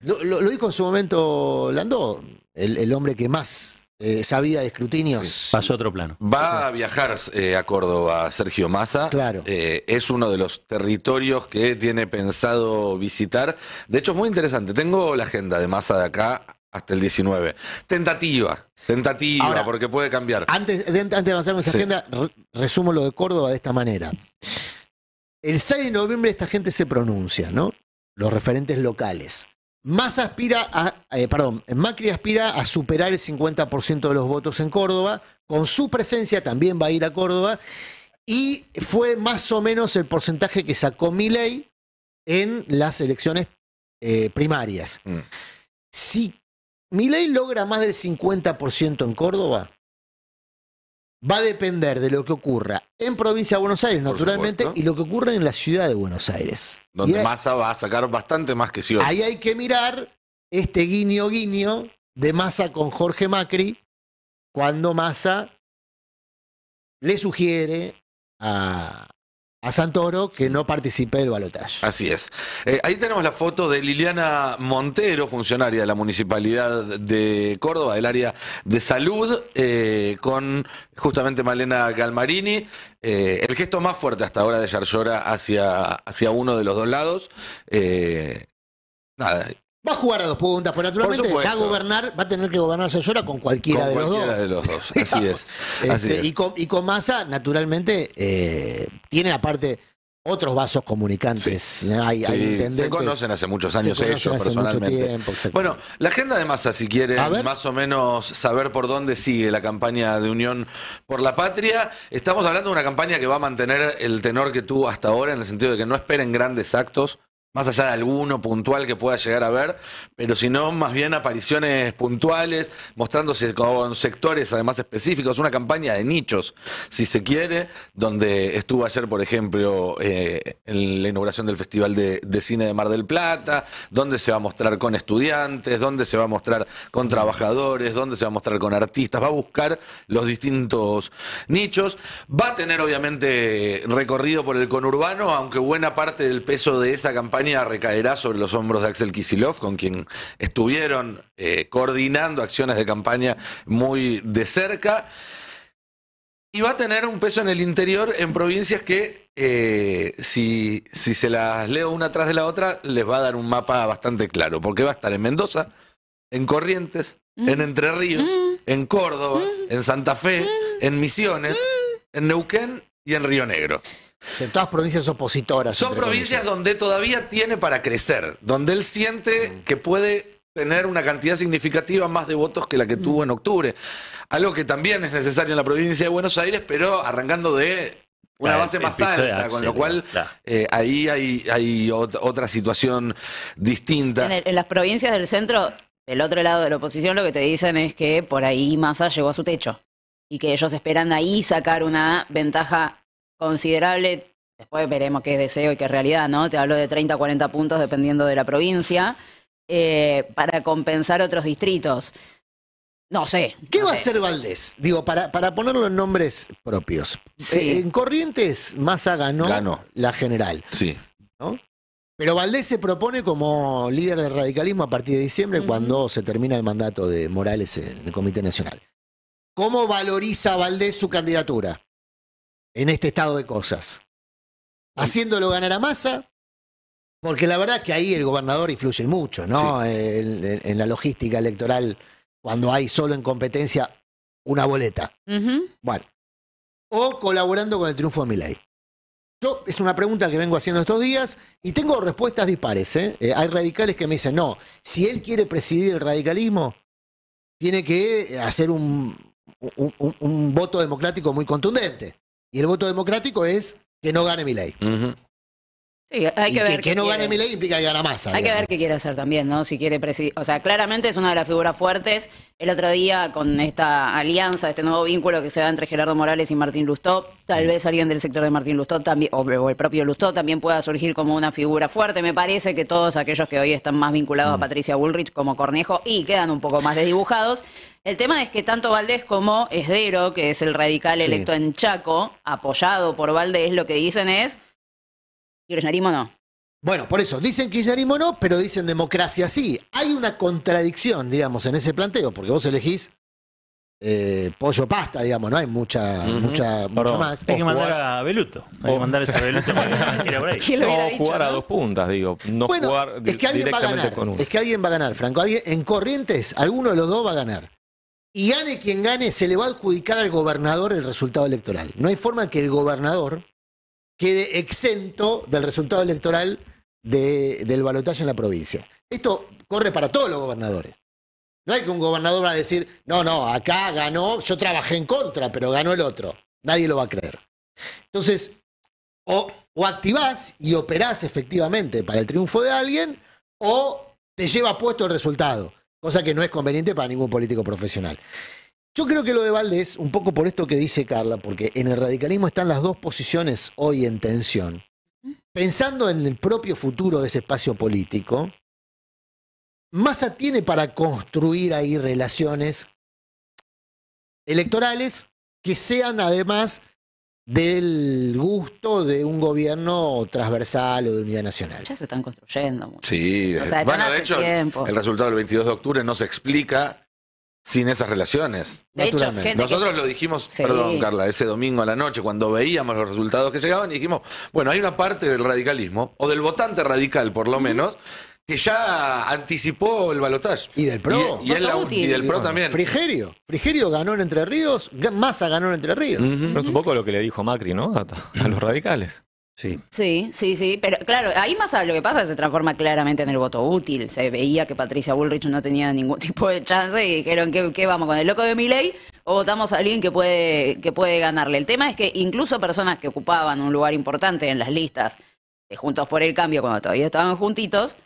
lo, dijo en su momento Lando, el hombre que más esa eh, vida de escrutinio. Pasó a otro plano. Va a viajar eh, a Córdoba Sergio Massa. Claro. Eh, es uno de los territorios que tiene pensado visitar. De hecho, es muy interesante. Tengo la agenda de Massa de acá hasta el 19. Tentativa. Tentativa, porque puede cambiar. Antes de, antes avanzar con esa agenda, resumo lo de Córdoba de esta manera. El 6 de noviembre esta gente se pronuncia, ¿no? Los referentes locales. Más aspira a, eh, perdón, Macri aspira a superar el 50% de los votos en Córdoba, con su presencia también va a ir a Córdoba, y fue más o menos el porcentaje que sacó Milei en las elecciones eh, primarias. Mm. Si Milei logra más del 50% en Córdoba, va a depender de lo que ocurra en provincia de Buenos Aires, naturalmente, y lo que ocurre en la ciudad de Buenos Aires. Donde Massa va a sacar bastante más que Ciudad. Ahí hay que mirar este guiño guiño de Massa con Jorge Macri, cuando Massa le sugiere a, a Santoro que no participe del balotaje. Así es. Eh, ahí tenemos la foto de Liliana Montero, funcionaria de la Municipalidad de Córdoba, del área de salud, eh, con justamente Malena Galmarini. Eh, el gesto más fuerte hasta ahora de Yarlora hacia, hacia uno de los dos lados. nada, Va a jugar a dos puntas, pero naturalmente va a gobernar, va a tener que gobernarse Señora con cualquiera, de, los dos. Este, así es. Y, con, Massa, naturalmente, eh, tiene aparte otros vasos comunicantes. Se conocen hace muchos años ellos personalmente. bueno, la agenda de Massa, si quieren más o menos saber por dónde sigue la campaña de Unión por la Patria. Estamos hablando de una campaña que va a mantener el tenor que tuvo hasta ahora, en el sentido de que no esperen grandes actos más allá de alguno puntual que pueda llegar a ver, pero si no, más bien apariciones puntuales, mostrándose con sectores además específicos, una campaña de nichos, si se quiere, donde estuvo ayer, por ejemplo, eh, en la inauguración del Festival de, Cine de Mar del Plata, donde se va a mostrar con estudiantes, donde se va a mostrar con trabajadores, donde se va a mostrar con artistas, va a buscar los distintos nichos, va a tener obviamente recorrido por el conurbano, aunque buena parte del peso de esa campaña recaerá sobre los hombros de Axel Kisilov, con quien estuvieron eh, coordinando acciones de campaña muy de cerca. Y va a tener un peso en el interior en provincias que, eh, si, si se las leo una tras de la otra, les va a dar un mapa bastante claro, porque va a estar en Mendoza, en Corrientes, mm. en Entre Ríos, mm. en Córdoba, mm. en Santa Fe, en Misiones, en Neuquén y en Río Negro. En todas provincias opositoras. Son provincias donde todavía tiene para crecer, donde él siente que puede tener una cantidad significativa más de votos que la que tuvo en mm. octubre. Algo que también es necesario en la provincia de Buenos Aires, pero arrancando de una base más alta, con lo cual eh, ahí hay, otra situación distinta. En, en las provincias del centro, del otro lado de la oposición, lo que te dicen es que por ahí Massa llegó a su techo y que ellos esperan ahí sacar una ventaja considerable. Después veremos qué es deseo y qué realidad, ¿no? Te hablo de 30 40 puntos dependiendo de la provincia, eh, para compensar otros distritos. No sé. ¿Qué va a hacer Valdés? Digo, para, para ponerlo en nombres propios. Eh, en Corrientes, Massa ganó, la general. Sí. Pero Valdés se propone como líder del radicalismo a partir de diciembre, cuando se termina el mandato de Morales en el Comité Nacional. ¿Cómo valoriza Valdés su candidatura en este estado de cosas? Haciéndolo ganar a masa, porque la verdad que ahí el gobernador influye mucho, ¿no? En, la logística electoral, cuando hay solo en competencia una boleta. Bueno. O colaborando con el triunfo de Milay. Yo, es una pregunta que vengo haciendo estos días y tengo respuestas dispares. ¿eh? Eh, hay radicales que me dicen, no, si él quiere presidir el radicalismo, tiene que hacer un, un, voto democrático muy contundente. Y el voto democrático es que no gane mi ley. que, que, no gane mi ley implica que gana más Hay que ver qué quiere hacer también, ¿no? Si quiere presidir. O sea, claramente es una de las figuras fuertes. El otro día, con esta alianza, este nuevo vínculo que se da entre Gerardo Morales y Martín Lustó, tal vez alguien del sector de Martín Lustó también, o, el propio Lustó también pueda surgir como una figura fuerte. Me parece que todos aquellos que hoy están más vinculados a mm. Patricia Bullrich, como Cornejo, y quedan un poco más desdibujados, el tema es que tanto Valdés como Esdero, que es el radical electo en Chaco, apoyado por Valdés, lo que dicen es, kirchnerismo no. Bueno, por eso, dicen kirchnerismo no, pero dicen democracia sí. Hay una contradicción, digamos, en ese planteo, porque vos elegís eh, pollo pasta, digamos, no hay mucha, mucha más. Hay que mandar a Beluto. Hay que mandar ese Beluto para O jugar a dos puntas, digo. No jugar es con uno. Es que alguien va a ganar, Franco. Alguien, en Corrientes, alguno de los dos va a ganar. Y gane quien gane, se le va a adjudicar al gobernador el resultado electoral. No hay forma que el gobernador quede exento del resultado electoral del balotaje en la provincia. Esto corre para todos los gobernadores. No hay que un gobernador va a decir, no, no, acá ganó, yo trabajé en contra, pero ganó el otro. Nadie lo va a creer. Entonces, o, o activás y operás efectivamente para el triunfo de alguien, o te lleva puesto el resultado cosa que no es conveniente para ningún político profesional. Yo creo que lo de Valdés, un poco por esto que dice Carla, porque en el radicalismo están las dos posiciones hoy en tensión. Pensando en el propio futuro de ese espacio político, Massa tiene para construir ahí relaciones electorales que sean además del gusto de un gobierno transversal o de unidad nacional. Ya se están construyendo. Mucho. Sí, bueno, de hecho, el resultado del 22 de octubre no se explica sin esas relaciones. Naturalmente. Nosotros lo dijimos, perdón Carla, ese domingo a la noche, cuando veíamos los resultados que llegaban y dijimos, bueno, hay una parte del radicalismo, o del votante radical por lo menos, ya anticipó el balotaje. Y del PRO. Y, del PRO también. Frigerio. Frigerio ganó en Entre Ríos, Massa ganó en Entre Ríos. es un poco lo que le dijo Macri, ¿no? A, los radicales. Sí. Sí, sí, sí. Pero claro, ahí más lo que pasa se transforma claramente en el voto útil. Se veía que Patricia Bullrich no tenía ningún tipo de chance y dijeron que, vamos con el loco de ley o votamos a alguien que puede, que puede ganarle. El tema es que incluso personas que ocupaban un lugar importante en las listas de Juntos por el Cambio, cuando todavía estaban juntitos,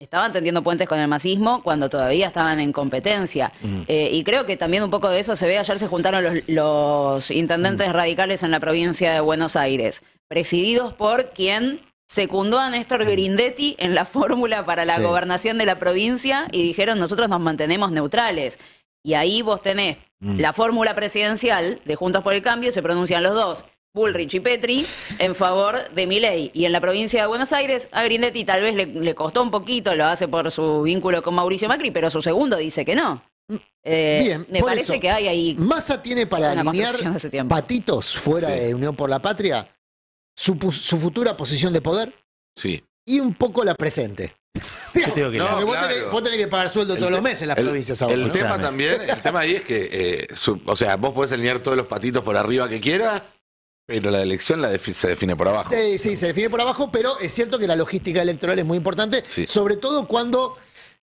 Estaban tendiendo puentes con el masismo cuando todavía estaban en competencia. Eh, y creo que también un poco de eso se ve. Ayer se juntaron los, intendentes radicales en la provincia de Buenos Aires, presididos por quien secundó a Néstor Grindetti en la fórmula para la gobernación de la provincia y dijeron nosotros nos mantenemos neutrales. Y ahí vos tenés la fórmula presidencial de Juntos por el Cambio y se pronuncian los dos. Bullrich y Petri en favor de mi ley. Y en la provincia de Buenos Aires, a Grindetti tal vez le, costó un poquito, lo hace por su vínculo con Mauricio Macri, pero su segundo dice que no. Mm, eh, bien, me parece que hay ahí. Massa tiene para alinear patitos fuera de Unión por la Patria su, su, futura posición de poder sí. y un poco la presente. no, vos, tenés, que pagar sueldo todos los meses en las provincias El tema también, el tema ahí es que, eh, o sea, vos podés alinear todos los patitos por arriba que quieras pero la elección la se define por abajo. Eh, sí, se define por abajo, pero es cierto que la logística electoral es muy importante, sobre todo cuando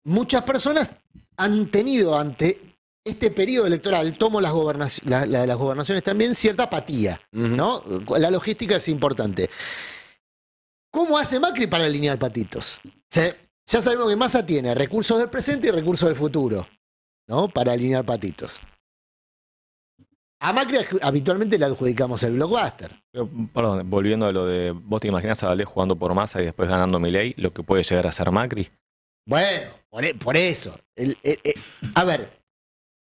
muchas personas han tenido ante este periodo electoral, tomo las, gobernaciones, la, de las gobernaciones también, cierta apatía, ¿no? La logística es importante. ¿Cómo hace Macri para alinear patitos? ya sabemos que Massa tiene recursos del presente y recursos del futuro, ¿no? Para alinear patitos. A Macri habitualmente le adjudicamos el blockbuster. perdón, volviendo a lo de. ¿Vos te imaginas a Valdés jugando por masa y después ganando Miley, Lo que puede llegar a ser Macri. Bueno, por, e, eso. a ver,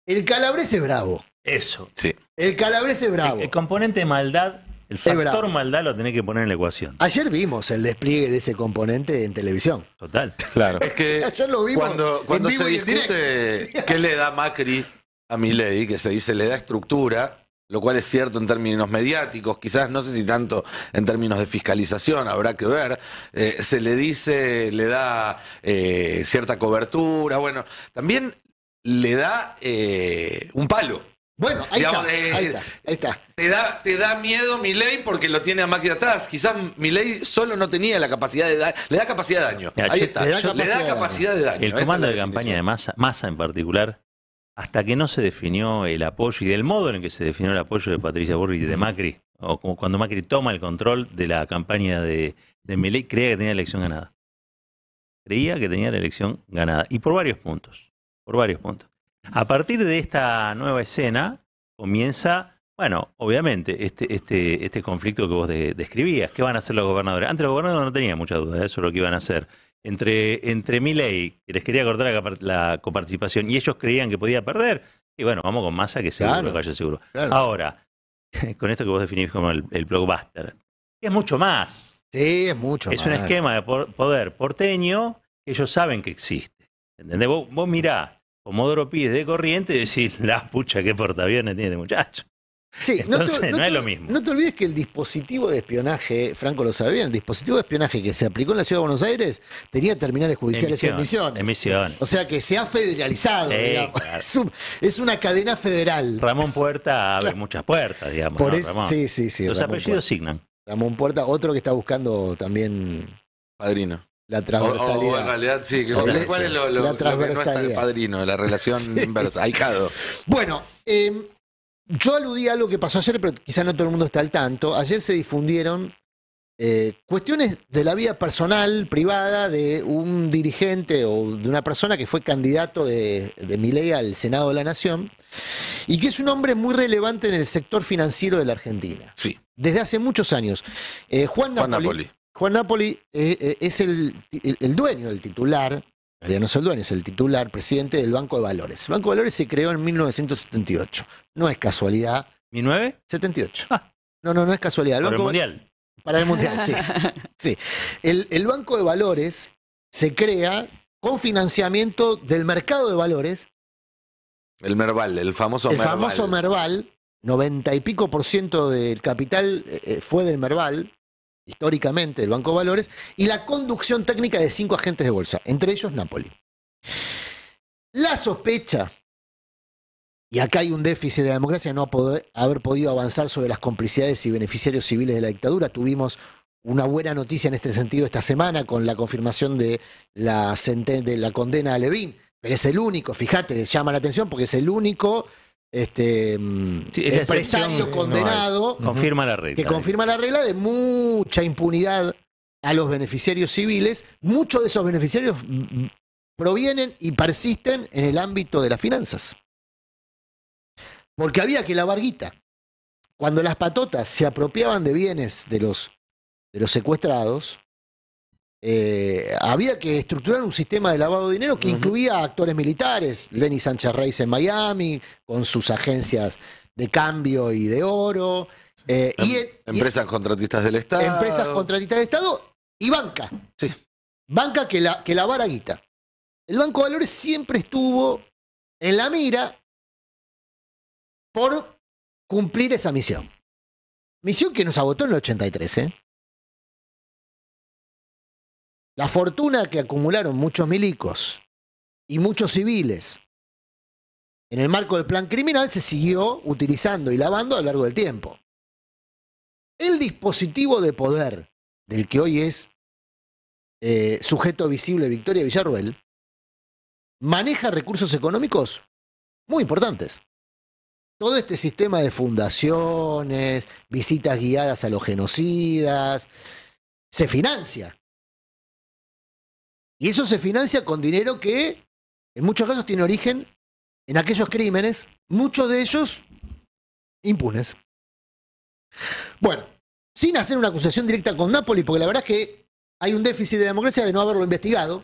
el calabrese es bravo. Eso. Sí. El calabrese es bravo. El, componente maldad, el factor maldad lo tenés que poner en la ecuación. Ayer vimos el despliegue de ese componente en televisión. Total. Claro. Ayer lo vimos cuando, cuando se discute qué le da Macri a mi ley, que se dice le da estructura, lo cual es cierto en términos mediáticos, quizás no sé si tanto en términos de fiscalización, habrá que ver, eh, se le dice, le da eh, cierta cobertura, bueno, también le da eh, un palo. Bueno, ahí, está, ahí está, Te da, miedo mi miedo porque lo tiene a máquina atrás. Quizás mi ley solo no tenía la capacidad de daño. Le da capacidad de daño. ahí está. Le da, capacidad, de daño. El comando de campaña de masa Massa en particular, hasta que no se definió el apoyo y del modo en el que se definió el apoyo de Patricia Burri y de Macri, o cuando Macri toma el control de la campaña de, de creía que tenía la elección ganada. Creía que tenía la elección ganada. Y por varios puntos. Por varios puntos. A partir de esta nueva escena comienza, bueno, obviamente, este, este, este conflicto que vos describías. ¿Qué van a hacer los gobernadores? Antes los gobernadores no tenían mucha duda de eso, lo que iban a hacer entre, entre Milley, que les quería cortar la, coparticipación, y ellos creían que podía perder, y bueno, vamos con masa que seguro claro, que vaya seguro. Ahora, con esto que vos definís como el, blockbuster, es mucho más. Sí, es mucho más. Es un esquema de poder porteño que ellos saben que existe. ¿Entendés? Vos, vos mirá, Comodoro Pies de corriente y decís, la pucha, qué portaaviones tiene este muchacho. Sí, no, es lo mismo. No te olvides que el dispositivo de espionaje, Franco lo sabe bien, el dispositivo de espionaje que se aplicó en la ciudad de Buenos Aires tenía terminales judiciales en emisiones Emisión. O sea que se ha federalizado. Es, una cadena federal. Ramón Puerta abre muchas puertas, digamos. Por eso sí, sí, sí. Los Ramón apellidos Puerta. signan. Ramón Puerta, otro que está buscando también. Padrino. La transversalidad. realidad, sí. ¿Cuál es lo, la padrino? La relación inversa. Ahijado. Bueno, eh, yo aludí a algo que pasó ayer, pero quizá no todo el mundo está al tanto. Ayer se difundieron eh, cuestiones de la vida personal, privada, de un dirigente o de una persona que fue candidato de, mi Milei al Senado de la Nación y que es un hombre muy relevante en el sector financiero de la Argentina. Sí. Desde hace muchos años. Eh, Juan, Napoli. Juan Napoli eh, es el, el dueño, el titular ya no es el dueño, es el titular, presidente del Banco de Valores. El Banco de Valores se creó en 1978. No es casualidad. ¿1978? 78. Ah. No, no, no es casualidad. El Para el Mundial. Para el Mundial, sí. El, Banco de Valores se crea con financiamiento del mercado de valores. El Merval, el famoso Merval. El famoso Merval, 90 y pico por ciento del capital eh, eh, fue del Merval, históricamente el Banco de Valores, y la conducción técnica de cinco agentes de bolsa, entre ellos Napoli. La sospecha, y acá hay un déficit de la democracia, no haber podido avanzar sobre las complicidades y beneficiarios civiles de la dictadura. Tuvimos una buena noticia en este sentido esta semana con la confirmación de la, de la condena a Levín, pero es el único, fíjate, llama la atención porque es el único este condenado que confirma la regla de mucha impunidad a los beneficiarios civiles. Muchos de esos beneficiarios mm, mm, provienen y persisten en el ámbito de las finanzas. Porque había que la guita. Cuando las patotas se apropiaban de bienes de los, de los secuestrados, eh, había que estructurar un sistema de lavado de dinero que incluía actores militares, Lenny Sánchez Reyes en Miami, con sus agencias de cambio y de oro. Eh, y em, empresas contratistas del Estado. Empresas contratistas del Estado y banca. Banca que, la, que guita. El Banco de Valores siempre estuvo en la mira por cumplir esa misión. Misión que nos agotó en el 83, ¿eh? La fortuna que acumularon muchos milicos y muchos civiles en el marco del plan criminal se siguió utilizando y lavando a lo largo del tiempo. El dispositivo de poder del que hoy es eh, sujeto visible Victoria Villarruel maneja recursos económicos muy importantes. Todo este sistema de fundaciones, visitas guiadas a los genocidas, se financia y eso se financia con dinero que en muchos casos tiene origen en aquellos crímenes, muchos de ellos impunes. Bueno, sin hacer una acusación directa con Napoli, porque la verdad es que hay un déficit de democracia de no haberlo investigado,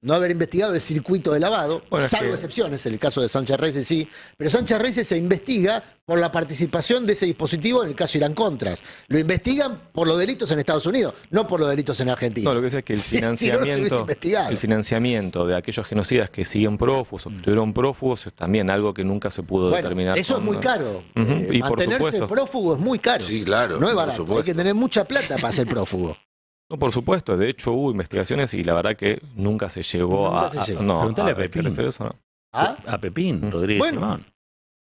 no haber investigado el circuito de lavado, salvo excepciones, en el caso de Sánchez Reyes sí, pero Sánchez Reyes se investiga por la participación de ese dispositivo en el caso Irán Contras. Lo investigan por los delitos en Estados Unidos, no por los delitos en Argentina. No, lo que es que el financiamiento, el financiamiento de aquellos genocidas que siguen prófugos o prófugos es también algo que nunca se pudo determinar. Eso es muy caro. y mantenerse prófugo es muy caro. Sí, claro. No es barato. Hay que tener mucha plata para ser prófugo. No, por supuesto. De hecho, hubo investigaciones y la verdad que nunca se llegó a, se a, no, a, a Pepín. Eso, ¿no? ¿Ah? A Pepín mm. Rodríguez bueno,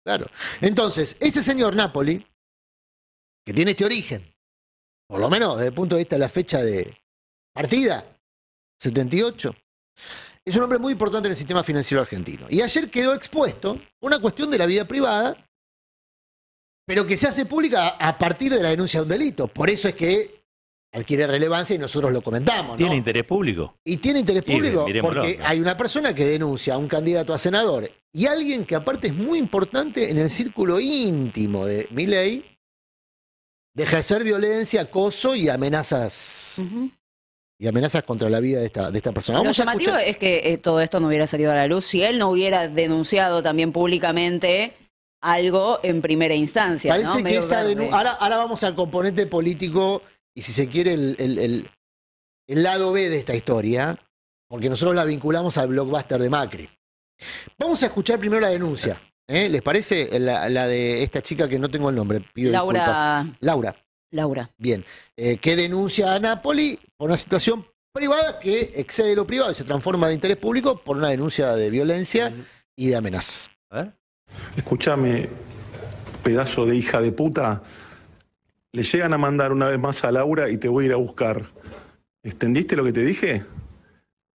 Claro. Entonces, ese señor Napoli, que tiene este origen, por lo menos desde el punto de vista de la fecha de partida, 78, es un hombre muy importante en el sistema financiero argentino. Y ayer quedó expuesto una cuestión de la vida privada, pero que se hace pública a partir de la denuncia de un delito. Por eso es que adquiere relevancia y nosotros lo comentamos. ¿Tiene interés público? Y tiene interés público porque hay una persona que denuncia a un candidato a senador y alguien que aparte es muy importante en el círculo íntimo de Miley de ejercer violencia, acoso y amenazas. Y amenazas contra la vida de esta, de esta persona. Lo llamativo es que eh, todo esto no hubiera salido a la luz si él no hubiera denunciado también públicamente algo en primera instancia. Parece que esa ahora vamos al componente político y si se quiere, el, lado B de esta historia, porque nosotros la vinculamos al blockbuster de Macri. Vamos a escuchar primero la denuncia. ¿eh? ¿Les parece? La, de esta chica que no tengo el nombre, pido Laura. Laura. Laura. Bien. Eh, ¿Qué denuncia a Napoli por una situación privada que excede lo privado y se transforma de interés público por una denuncia de violencia y de amenazas. ¿Eh? Escúchame, pedazo de hija de puta le llegan a mandar una vez más a Laura y te voy a ir a buscar. ¿Entendiste lo que te dije?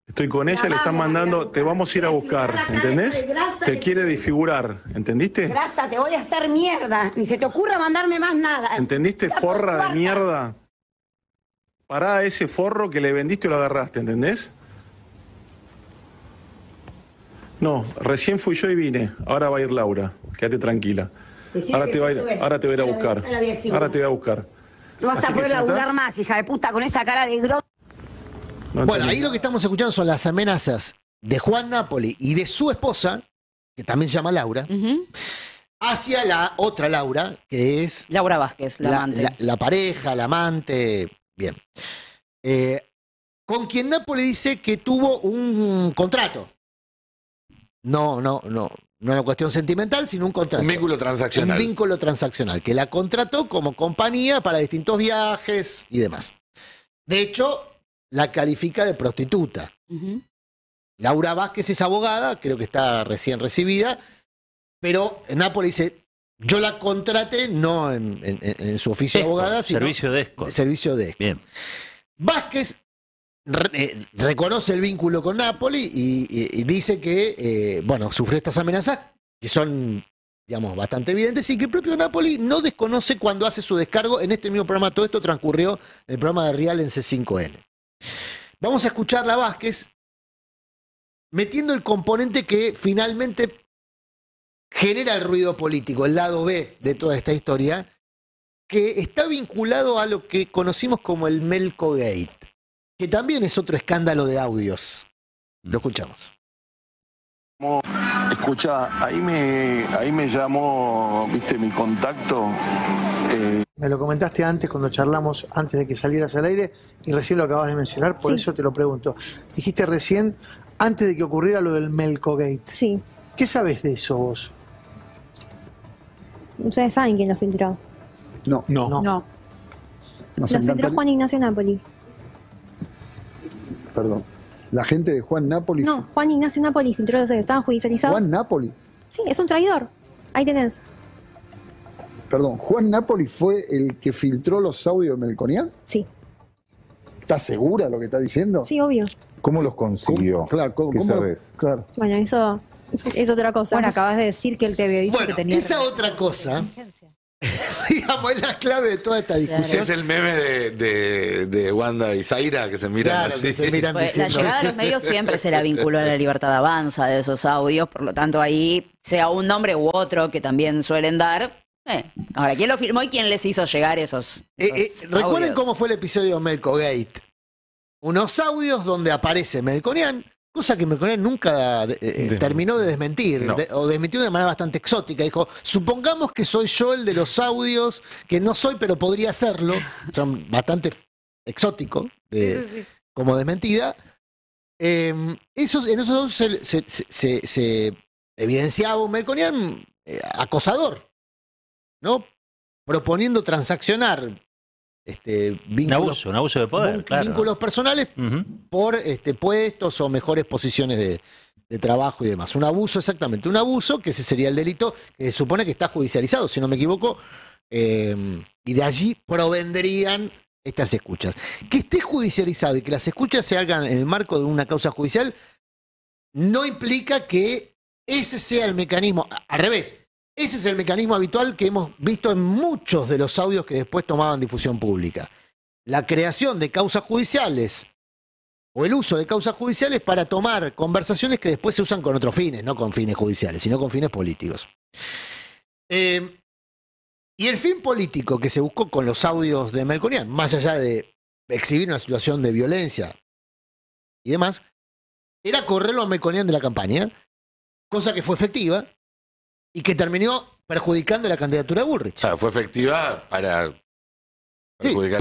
Estoy con ella, le están mandando, te vamos a ir a buscar, ¿entendés? Te quiere desfigurar, ¿entendiste? Grasa, te voy a hacer mierda, ni se te ocurra mandarme más nada. ¿Entendiste, forra de mierda? Pará a ese forro que le vendiste o lo agarraste, ¿entendés? No, recién fui yo y vine, ahora va a ir Laura, quédate tranquila. Ahora te, voy, a ir a buscar. Ahora te voy a buscar. No vas a poder laburar más, hija de puta, con esa cara de grosso. bueno, ahí lo que estamos escuchando son las amenazas de Juan Napoli y de su esposa, que también se llama Laura, hacia la otra Laura, que es... Laura Vázquez, la, La, pareja, la amante, bien. Eh, con quien Napoli dice que tuvo un contrato. No, no, no no una cuestión sentimental, sino un contrato. Un vínculo transaccional. Un vínculo transaccional, que la contrató como compañía para distintos viajes y demás. De hecho, la califica de prostituta. Laura Vázquez es abogada, creo que está recién recibida, pero Nápoles dice, yo la contraté no en, su oficio de abogada, sino... Servicio de ESCO. Servicio de ESCO. Bien. Vázquez eh, reconoce el vínculo con Napoli y, dice que, eh, bueno, sufre estas amenazas que son, digamos, bastante evidentes y que el propio Napoli no desconoce cuando hace su descargo en este mismo programa. Todo esto transcurrió en el programa de Real en C5N. Vamos a escuchar la Vázquez metiendo el componente que finalmente genera el ruido político, el lado B de toda esta historia, que está vinculado a lo que conocimos como el Melco Gate que también es otro escándalo de audios. Lo escuchamos. Escucha, ahí me, ahí me llamó, viste, mi contacto. Eh. Me lo comentaste antes cuando charlamos, antes de que salieras al aire, y recién lo acabas de mencionar, por eso te lo pregunto. Dijiste recién, antes de que ocurriera lo del Melcogate. Sí. ¿Qué sabes de eso vos? Ustedes saben quién lo filtró. No, no, no. no. lo filtró Juan Ignacio Napoli. Perdón. La gente de Juan Nápoles? No, Juan Ignacio Nápoles. filtró los estaban judicializados. Juan Nápoles? Sí, es un traidor. Ahí tenés. Perdón, ¿Juan Nápoles fue el que filtró los audios de Melconian? Sí. ¿Estás segura de lo que estás diciendo? Sí, obvio. ¿Cómo los consiguió? claro, ¿cómo, ¿Qué sabes? claro. Bueno, eso es otra cosa. Bueno, acabas de decir que el te había bueno, que tenía. Esa otra cosa digamos, es la clave de toda esta discusión. Es el meme de, de, Wanda y Zaira que se miran así. Pues, la llegada de los medios siempre se la vinculó a la libertad de avanza de esos audios, por lo tanto ahí, sea un nombre u otro que también suelen dar, eh, ahora, ¿quién lo firmó y quién les hizo llegar esos? Eh, eh, recuerden cómo fue el episodio de Unos audios donde aparece Melconian Cosa que Merconian nunca eh, eh, terminó de desmentir, o desmentió de manera bastante exótica. Dijo, supongamos que soy yo el de los audios, que no soy, pero podría serlo. Son bastante exótico, como desmentida. Em, en esos audios se, evidenciaba un Merconian eh, acosador, ¿no? Proponiendo transaccionar este, vínculos, un abuso, de poder, vínculos personales por este, puestos o mejores posiciones de, trabajo y demás. Un abuso, exactamente, un abuso, que ese sería el delito que se supone que está judicializado, si no me equivoco, em, y de allí provendrían estas escuchas. Que esté judicializado y que las escuchas se hagan en el marco de una causa judicial no implica que ese sea el mecanismo. Al revés, ese es el mecanismo habitual que hemos visto en muchos de los audios que después tomaban difusión pública. La creación de causas judiciales o el uso de causas judiciales para tomar conversaciones que después se usan con otros fines, no con fines judiciales, sino con fines políticos. Eh, y el fin político que se buscó con los audios de Melconian, más allá de exhibir una situación de violencia y demás, era correrlo a Melconian de la campaña, cosa que fue efectiva, y que terminó perjudicando la candidatura de Bullrich. fue efectiva para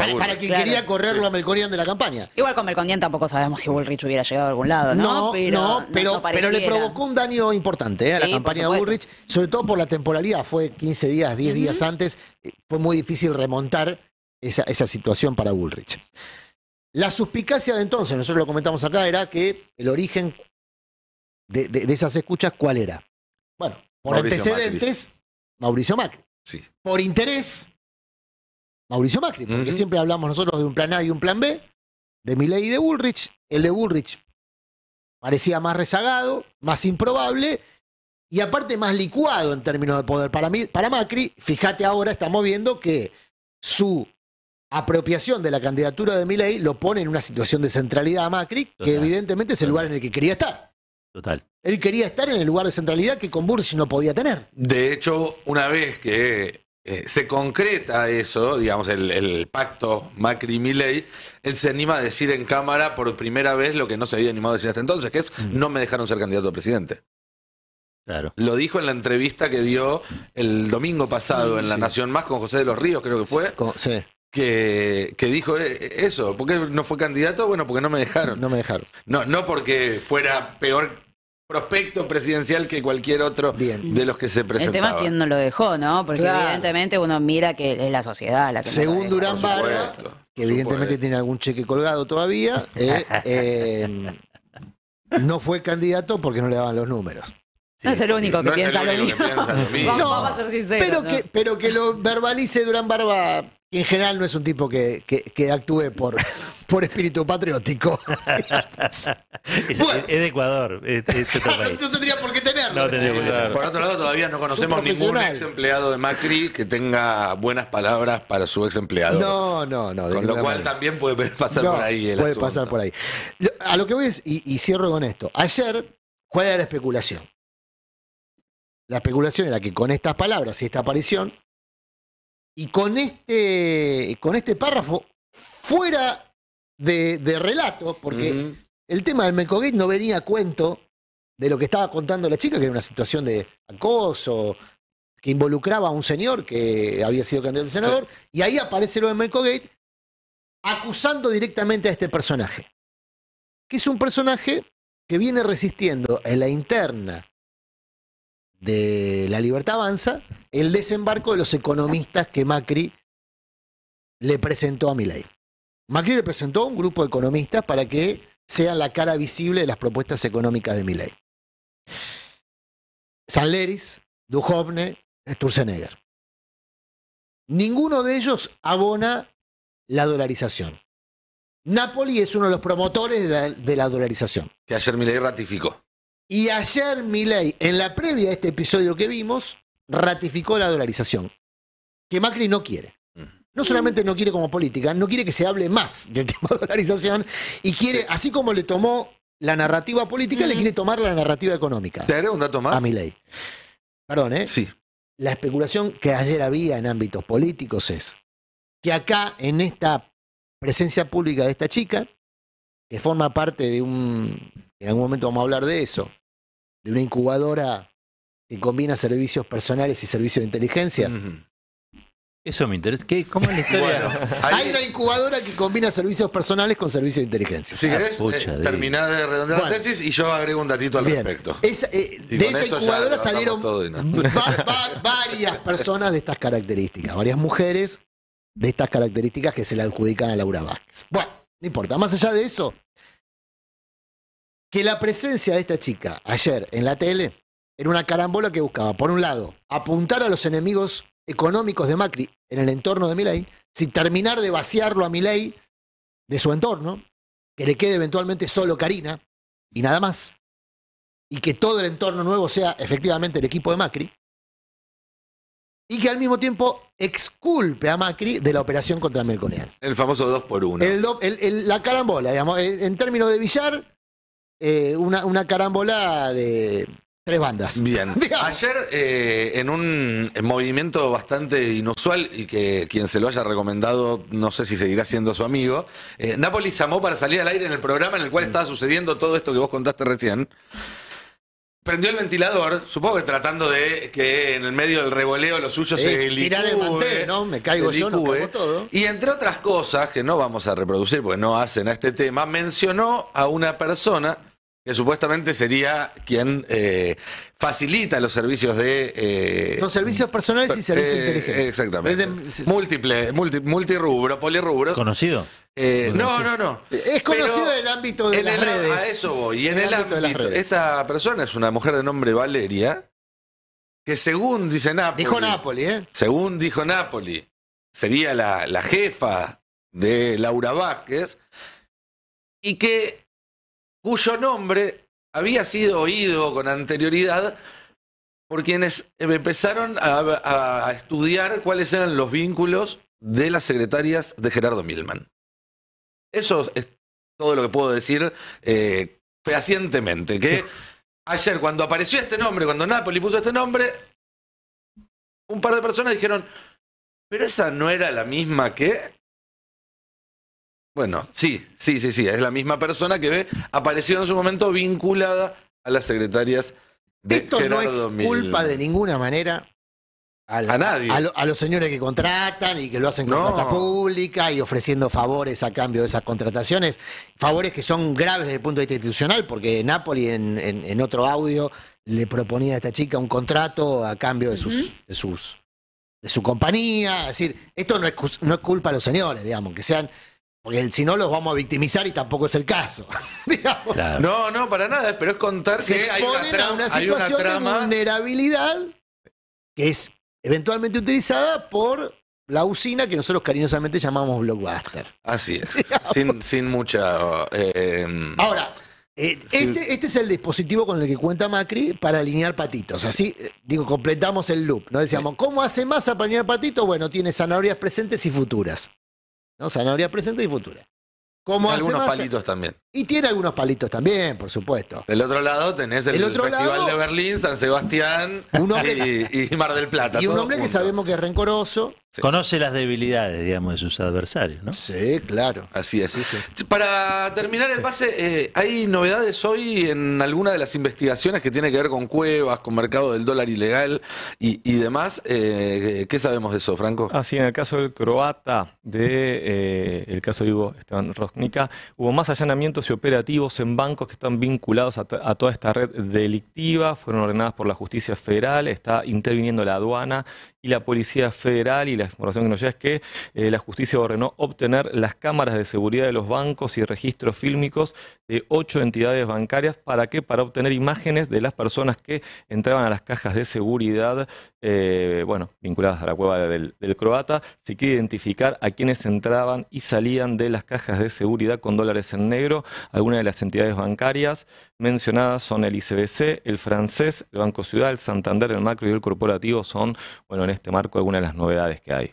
para, quien quería correrlo a Melconian de la campaña. Igual con Melconian tampoco sabemos si Bullrich hubiera llegado a algún lado, ¿no? pero, pero, le provocó un daño importante eh, a la campaña de Bullrich, sobre todo por la temporalidad. Fue 15 días, 10 días antes. Eh, fue muy difícil remontar esa, esa situación para Bullrich. La suspicacia de entonces, nosotros lo comentamos acá, era que el origen de esas escuchas, ¿cuál era? Bueno, por antecedentes, Mauricio Macri. Sí. Por interés, Mauricio Macri, porque siempre hablamos nosotros de un plan A y un plan B, de Milei y de Bullrich. El de Bullrich parecía más rezagado, más improbable y aparte más licuado en términos de poder. Para, mí, para Macri, fíjate ahora, estamos viendo que su apropiación de la candidatura de Milley lo pone en una situación de centralidad a Macri, que evidentemente es el lugar en el que quería estar. Total. Él quería estar en el lugar de centralidad que con Bursi no podía tener. De hecho, una vez que eh, se concreta eso, digamos, el, pacto Macri-Milei, él se anima a decir en cámara por primera vez lo que no se había animado a decir hasta entonces, que es mm. no me dejaron ser candidato a presidente. Claro. Lo dijo en la entrevista que dio el domingo pasado en La Nación Más con José de los Ríos, creo que fue. Que, dijo eh, eh, eso. ¿Por qué no fue candidato? Bueno, porque no me dejaron. No me dejaron. No, no porque fuera peor prospecto presidencial que cualquier otro de los que se presentaron. El tema es quién no lo dejó, ¿no? Porque evidentemente uno mira que es la sociedad la que Según Durán Barba, que evidentemente tiene algún cheque colgado todavía, eh, eh, no fue candidato porque no le daban los números. no es el único, que, piensa lo mismo. no, a ser sinceros. Pero, que, pero que lo verbalice Durán Barba en general no es un tipo que, actúe por, por espíritu patriótico. es, de Ecuador. tendría por qué tenerlo. por, otro lado, todavía no conocemos ningún ex empleado de Macri que tenga buenas palabras para su ex empleado. No, no, no. Con lo cual también puede pasar por ahí. El puede pasar por ahí. A lo que voy es, y, y cierro con esto. Ayer, ¿cuál era la especulación? La especulación era que con estas palabras y esta aparición, y con este, con este párrafo, fuera de, relato, porque el tema del Gate no venía a cuento de lo que estaba contando la chica, que era una situación de acoso, que involucraba a un señor que había sido candidato al senador, y ahí aparece lo de Gate, acusando directamente a este personaje, que es un personaje que viene resistiendo en la interna de la libertad avanza el desembarco de los economistas que Macri le presentó a Milei. Macri le presentó a un grupo de economistas para que sean la cara visible de las propuestas económicas de Milei. Sanleris, Duhovne, Sturzenegger. Ninguno de ellos abona la dolarización. Napoli es uno de los promotores de la, dolarización. Que ayer Milei ratificó. Y ayer Milei, en la previa de este episodio que vimos, ratificó la dolarización, que Macri no quiere. No solamente no quiere como política, no quiere que se hable más del tema de dolarización y quiere, así como le tomó la narrativa política, le quiere tomar la narrativa económica. ¿Te haré un dato más? A mi ley. Perdón, ¿eh? Sí. La especulación que ayer había en ámbitos políticos es que acá, en esta presencia pública de esta chica, que forma parte de un, en algún momento vamos a hablar de eso, de una incubadora que combina servicios personales y servicios de inteligencia. Eso me interesa. ¿Cómo es la historia? hay... una incubadora que combina servicios personales con servicios de inteligencia. Si querés, eh, de... redondear la tesis y yo agrego un datito al respecto. Eh, de esa incubadora salieron varias personas de estas características, varias mujeres de estas características que se le adjudican a Laura Vázquez. Bueno, no importa. Más allá de eso, que la presencia de esta chica ayer en la tele era una carambola que buscaba, por un lado, apuntar a los enemigos económicos de Macri en el entorno de Milei, sin terminar de vaciarlo a Milei de su entorno, que le quede eventualmente solo Karina y nada más, y que todo el entorno nuevo sea efectivamente el equipo de Macri, y que al mismo tiempo exculpe a Macri de la operación contra Melconian. El famoso 2 por 1 La carambola, digamos, en términos de billar, eh, una carambola de, Tres bandas. Bien. Ayer, eh, en un movimiento bastante inusual y que quien se lo haya recomendado, no sé si seguirá siendo su amigo, eh, Napoli llamó para salir al aire en el programa en el cual mm. estaba sucediendo todo esto que vos contaste recién. Prendió el ventilador, supongo que tratando de que en el medio del revoleo los suyo eh, se licúe, el mantel, ¿no? Me caigo yo, no todo. Y entre otras cosas, que no vamos a reproducir porque no hacen a este tema, mencionó a una persona que supuestamente sería quien eh, facilita los servicios de... Eh, Son servicios personales y servicios eh, inteligentes. Exactamente. Es de- múltiple, multi, multirubro, ¿Conocido? no, no, no. Es conocido en el ámbito de las redes. A eso voy. Y en el ámbito, de redes. esta persona es una mujer de nombre Valeria, que según dice Napoli, Dijo Napoli, ¿eh? según dijo Napoli, sería la, la jefa de Laura Vázquez, y que cuyo nombre había sido oído con anterioridad por quienes empezaron a, estudiar cuáles eran los vínculos de las secretarias de Gerardo Milman. Eso es todo lo que puedo decir eh, fehacientemente, que ayer cuando apareció este nombre, cuando Napoli puso este nombre, un par de personas dijeron, pero esa no era la misma que... Bueno, sí, sí, sí, sí, es la misma persona que ve, apareció en su momento vinculada a las secretarias de Esto no es culpa de ninguna manera a, nadie. A, los señores que contratan y que lo hacen con plata pública y ofreciendo favores a cambio de esas contrataciones, favores que son graves desde el punto de vista institucional, porque Napoli en, en, otro audio le proponía a esta chica un contrato a cambio de sus, de su compañía, es decir, esto no es, no es culpa a los señores, digamos, que sean porque si no, los vamos a victimizar y tampoco es el caso. No, no, para nada, pero es contar Se que exponen a una situación de vulnerabilidad que es eventualmente utilizada por la usina que nosotros cariñosamente llamamos blockbuster. Así es, sin, mucha... Eh, Ahora, eh, este, este es el dispositivo con el que cuenta Macri para alinear patitos. Así, eh, digo, completamos el loop. ¿no? Decíamos, ¿cómo hace masa para alinear patitos? Bueno, tiene zanahorias presentes y futuras. ¿no? habría presente y futura. Como algunos palitos también. Y tiene algunos palitos también, por supuesto. Del otro lado tenés el, Festival de Berlín, San Sebastián y, Mar del Plata. Y un hombre que sabemos que es rencoroso, Conoce las debilidades, digamos, de sus adversarios, ¿no? Sí, claro. Así es. Para terminar el pase, eh, ¿hay novedades hoy en alguna de las investigaciones que tiene que ver con cuevas, con mercado del dólar ilegal y, demás? Eh, eh, ¿Qué sabemos de eso, Franco? Así, ah, en el caso del croata, de el caso de Ivo Esteban Rosnica, hubo más allanamientos y operativos en bancos que están vinculados a, a toda esta red delictiva, fueron ordenadas por la justicia federal, está interviniendo la aduana la Policía Federal y la información que nos llega es que eh, la justicia ordenó obtener las cámaras de seguridad de los bancos y registros fílmicos de ocho entidades bancarias. ¿Para qué? Para obtener imágenes de las personas que entraban a las cajas de seguridad eh, bueno, vinculadas a la cueva del, croata, se quiere identificar a quienes entraban y salían de las cajas de seguridad con dólares en negro. Algunas de las entidades bancarias mencionadas son el ICBC, el francés, el Banco Ciudad, el Santander, el Macro y el Corporativo son, bueno, en este marco algunas de las novedades que hay.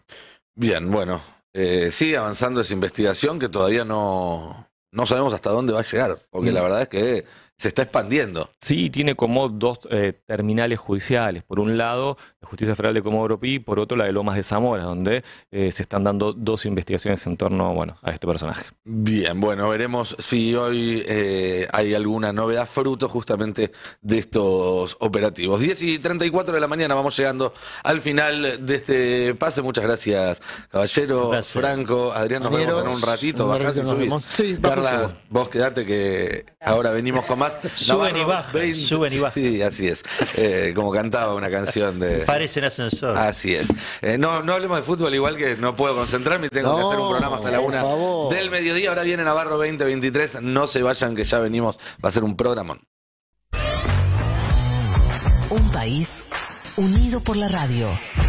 Bien, bueno, eh, sigue avanzando esa investigación que todavía no, no sabemos hasta dónde va a llegar, porque la mm. verdad es que se está expandiendo. Sí, tiene como dos eh, terminales judiciales. Por un lado, la Justicia Federal de Comodoro Pi, por otro, la de Lomas de Zamora, donde eh, se están dando dos investigaciones en torno bueno, a este personaje. Bien, bueno, veremos si hoy eh, hay alguna novedad fruto justamente de estos operativos. 10 y 34 de la mañana, vamos llegando al final de este pase. Muchas gracias, caballero, Franco, Adrián, nos vemos en un ratito. vos quedate que ahora venimos con más. Suben y bajan, suben y bajan. Sí, así es. Eh, como cantaba una canción de... Parecen ascensor. Así es. Eh, no, no hablemos de fútbol, igual que no puedo concentrarme y tengo que hacer un programa hasta la una del mediodía. Ahora viene Navarro 2023. No se vayan, que ya venimos. Va a ser un programa. Un país unido por la radio.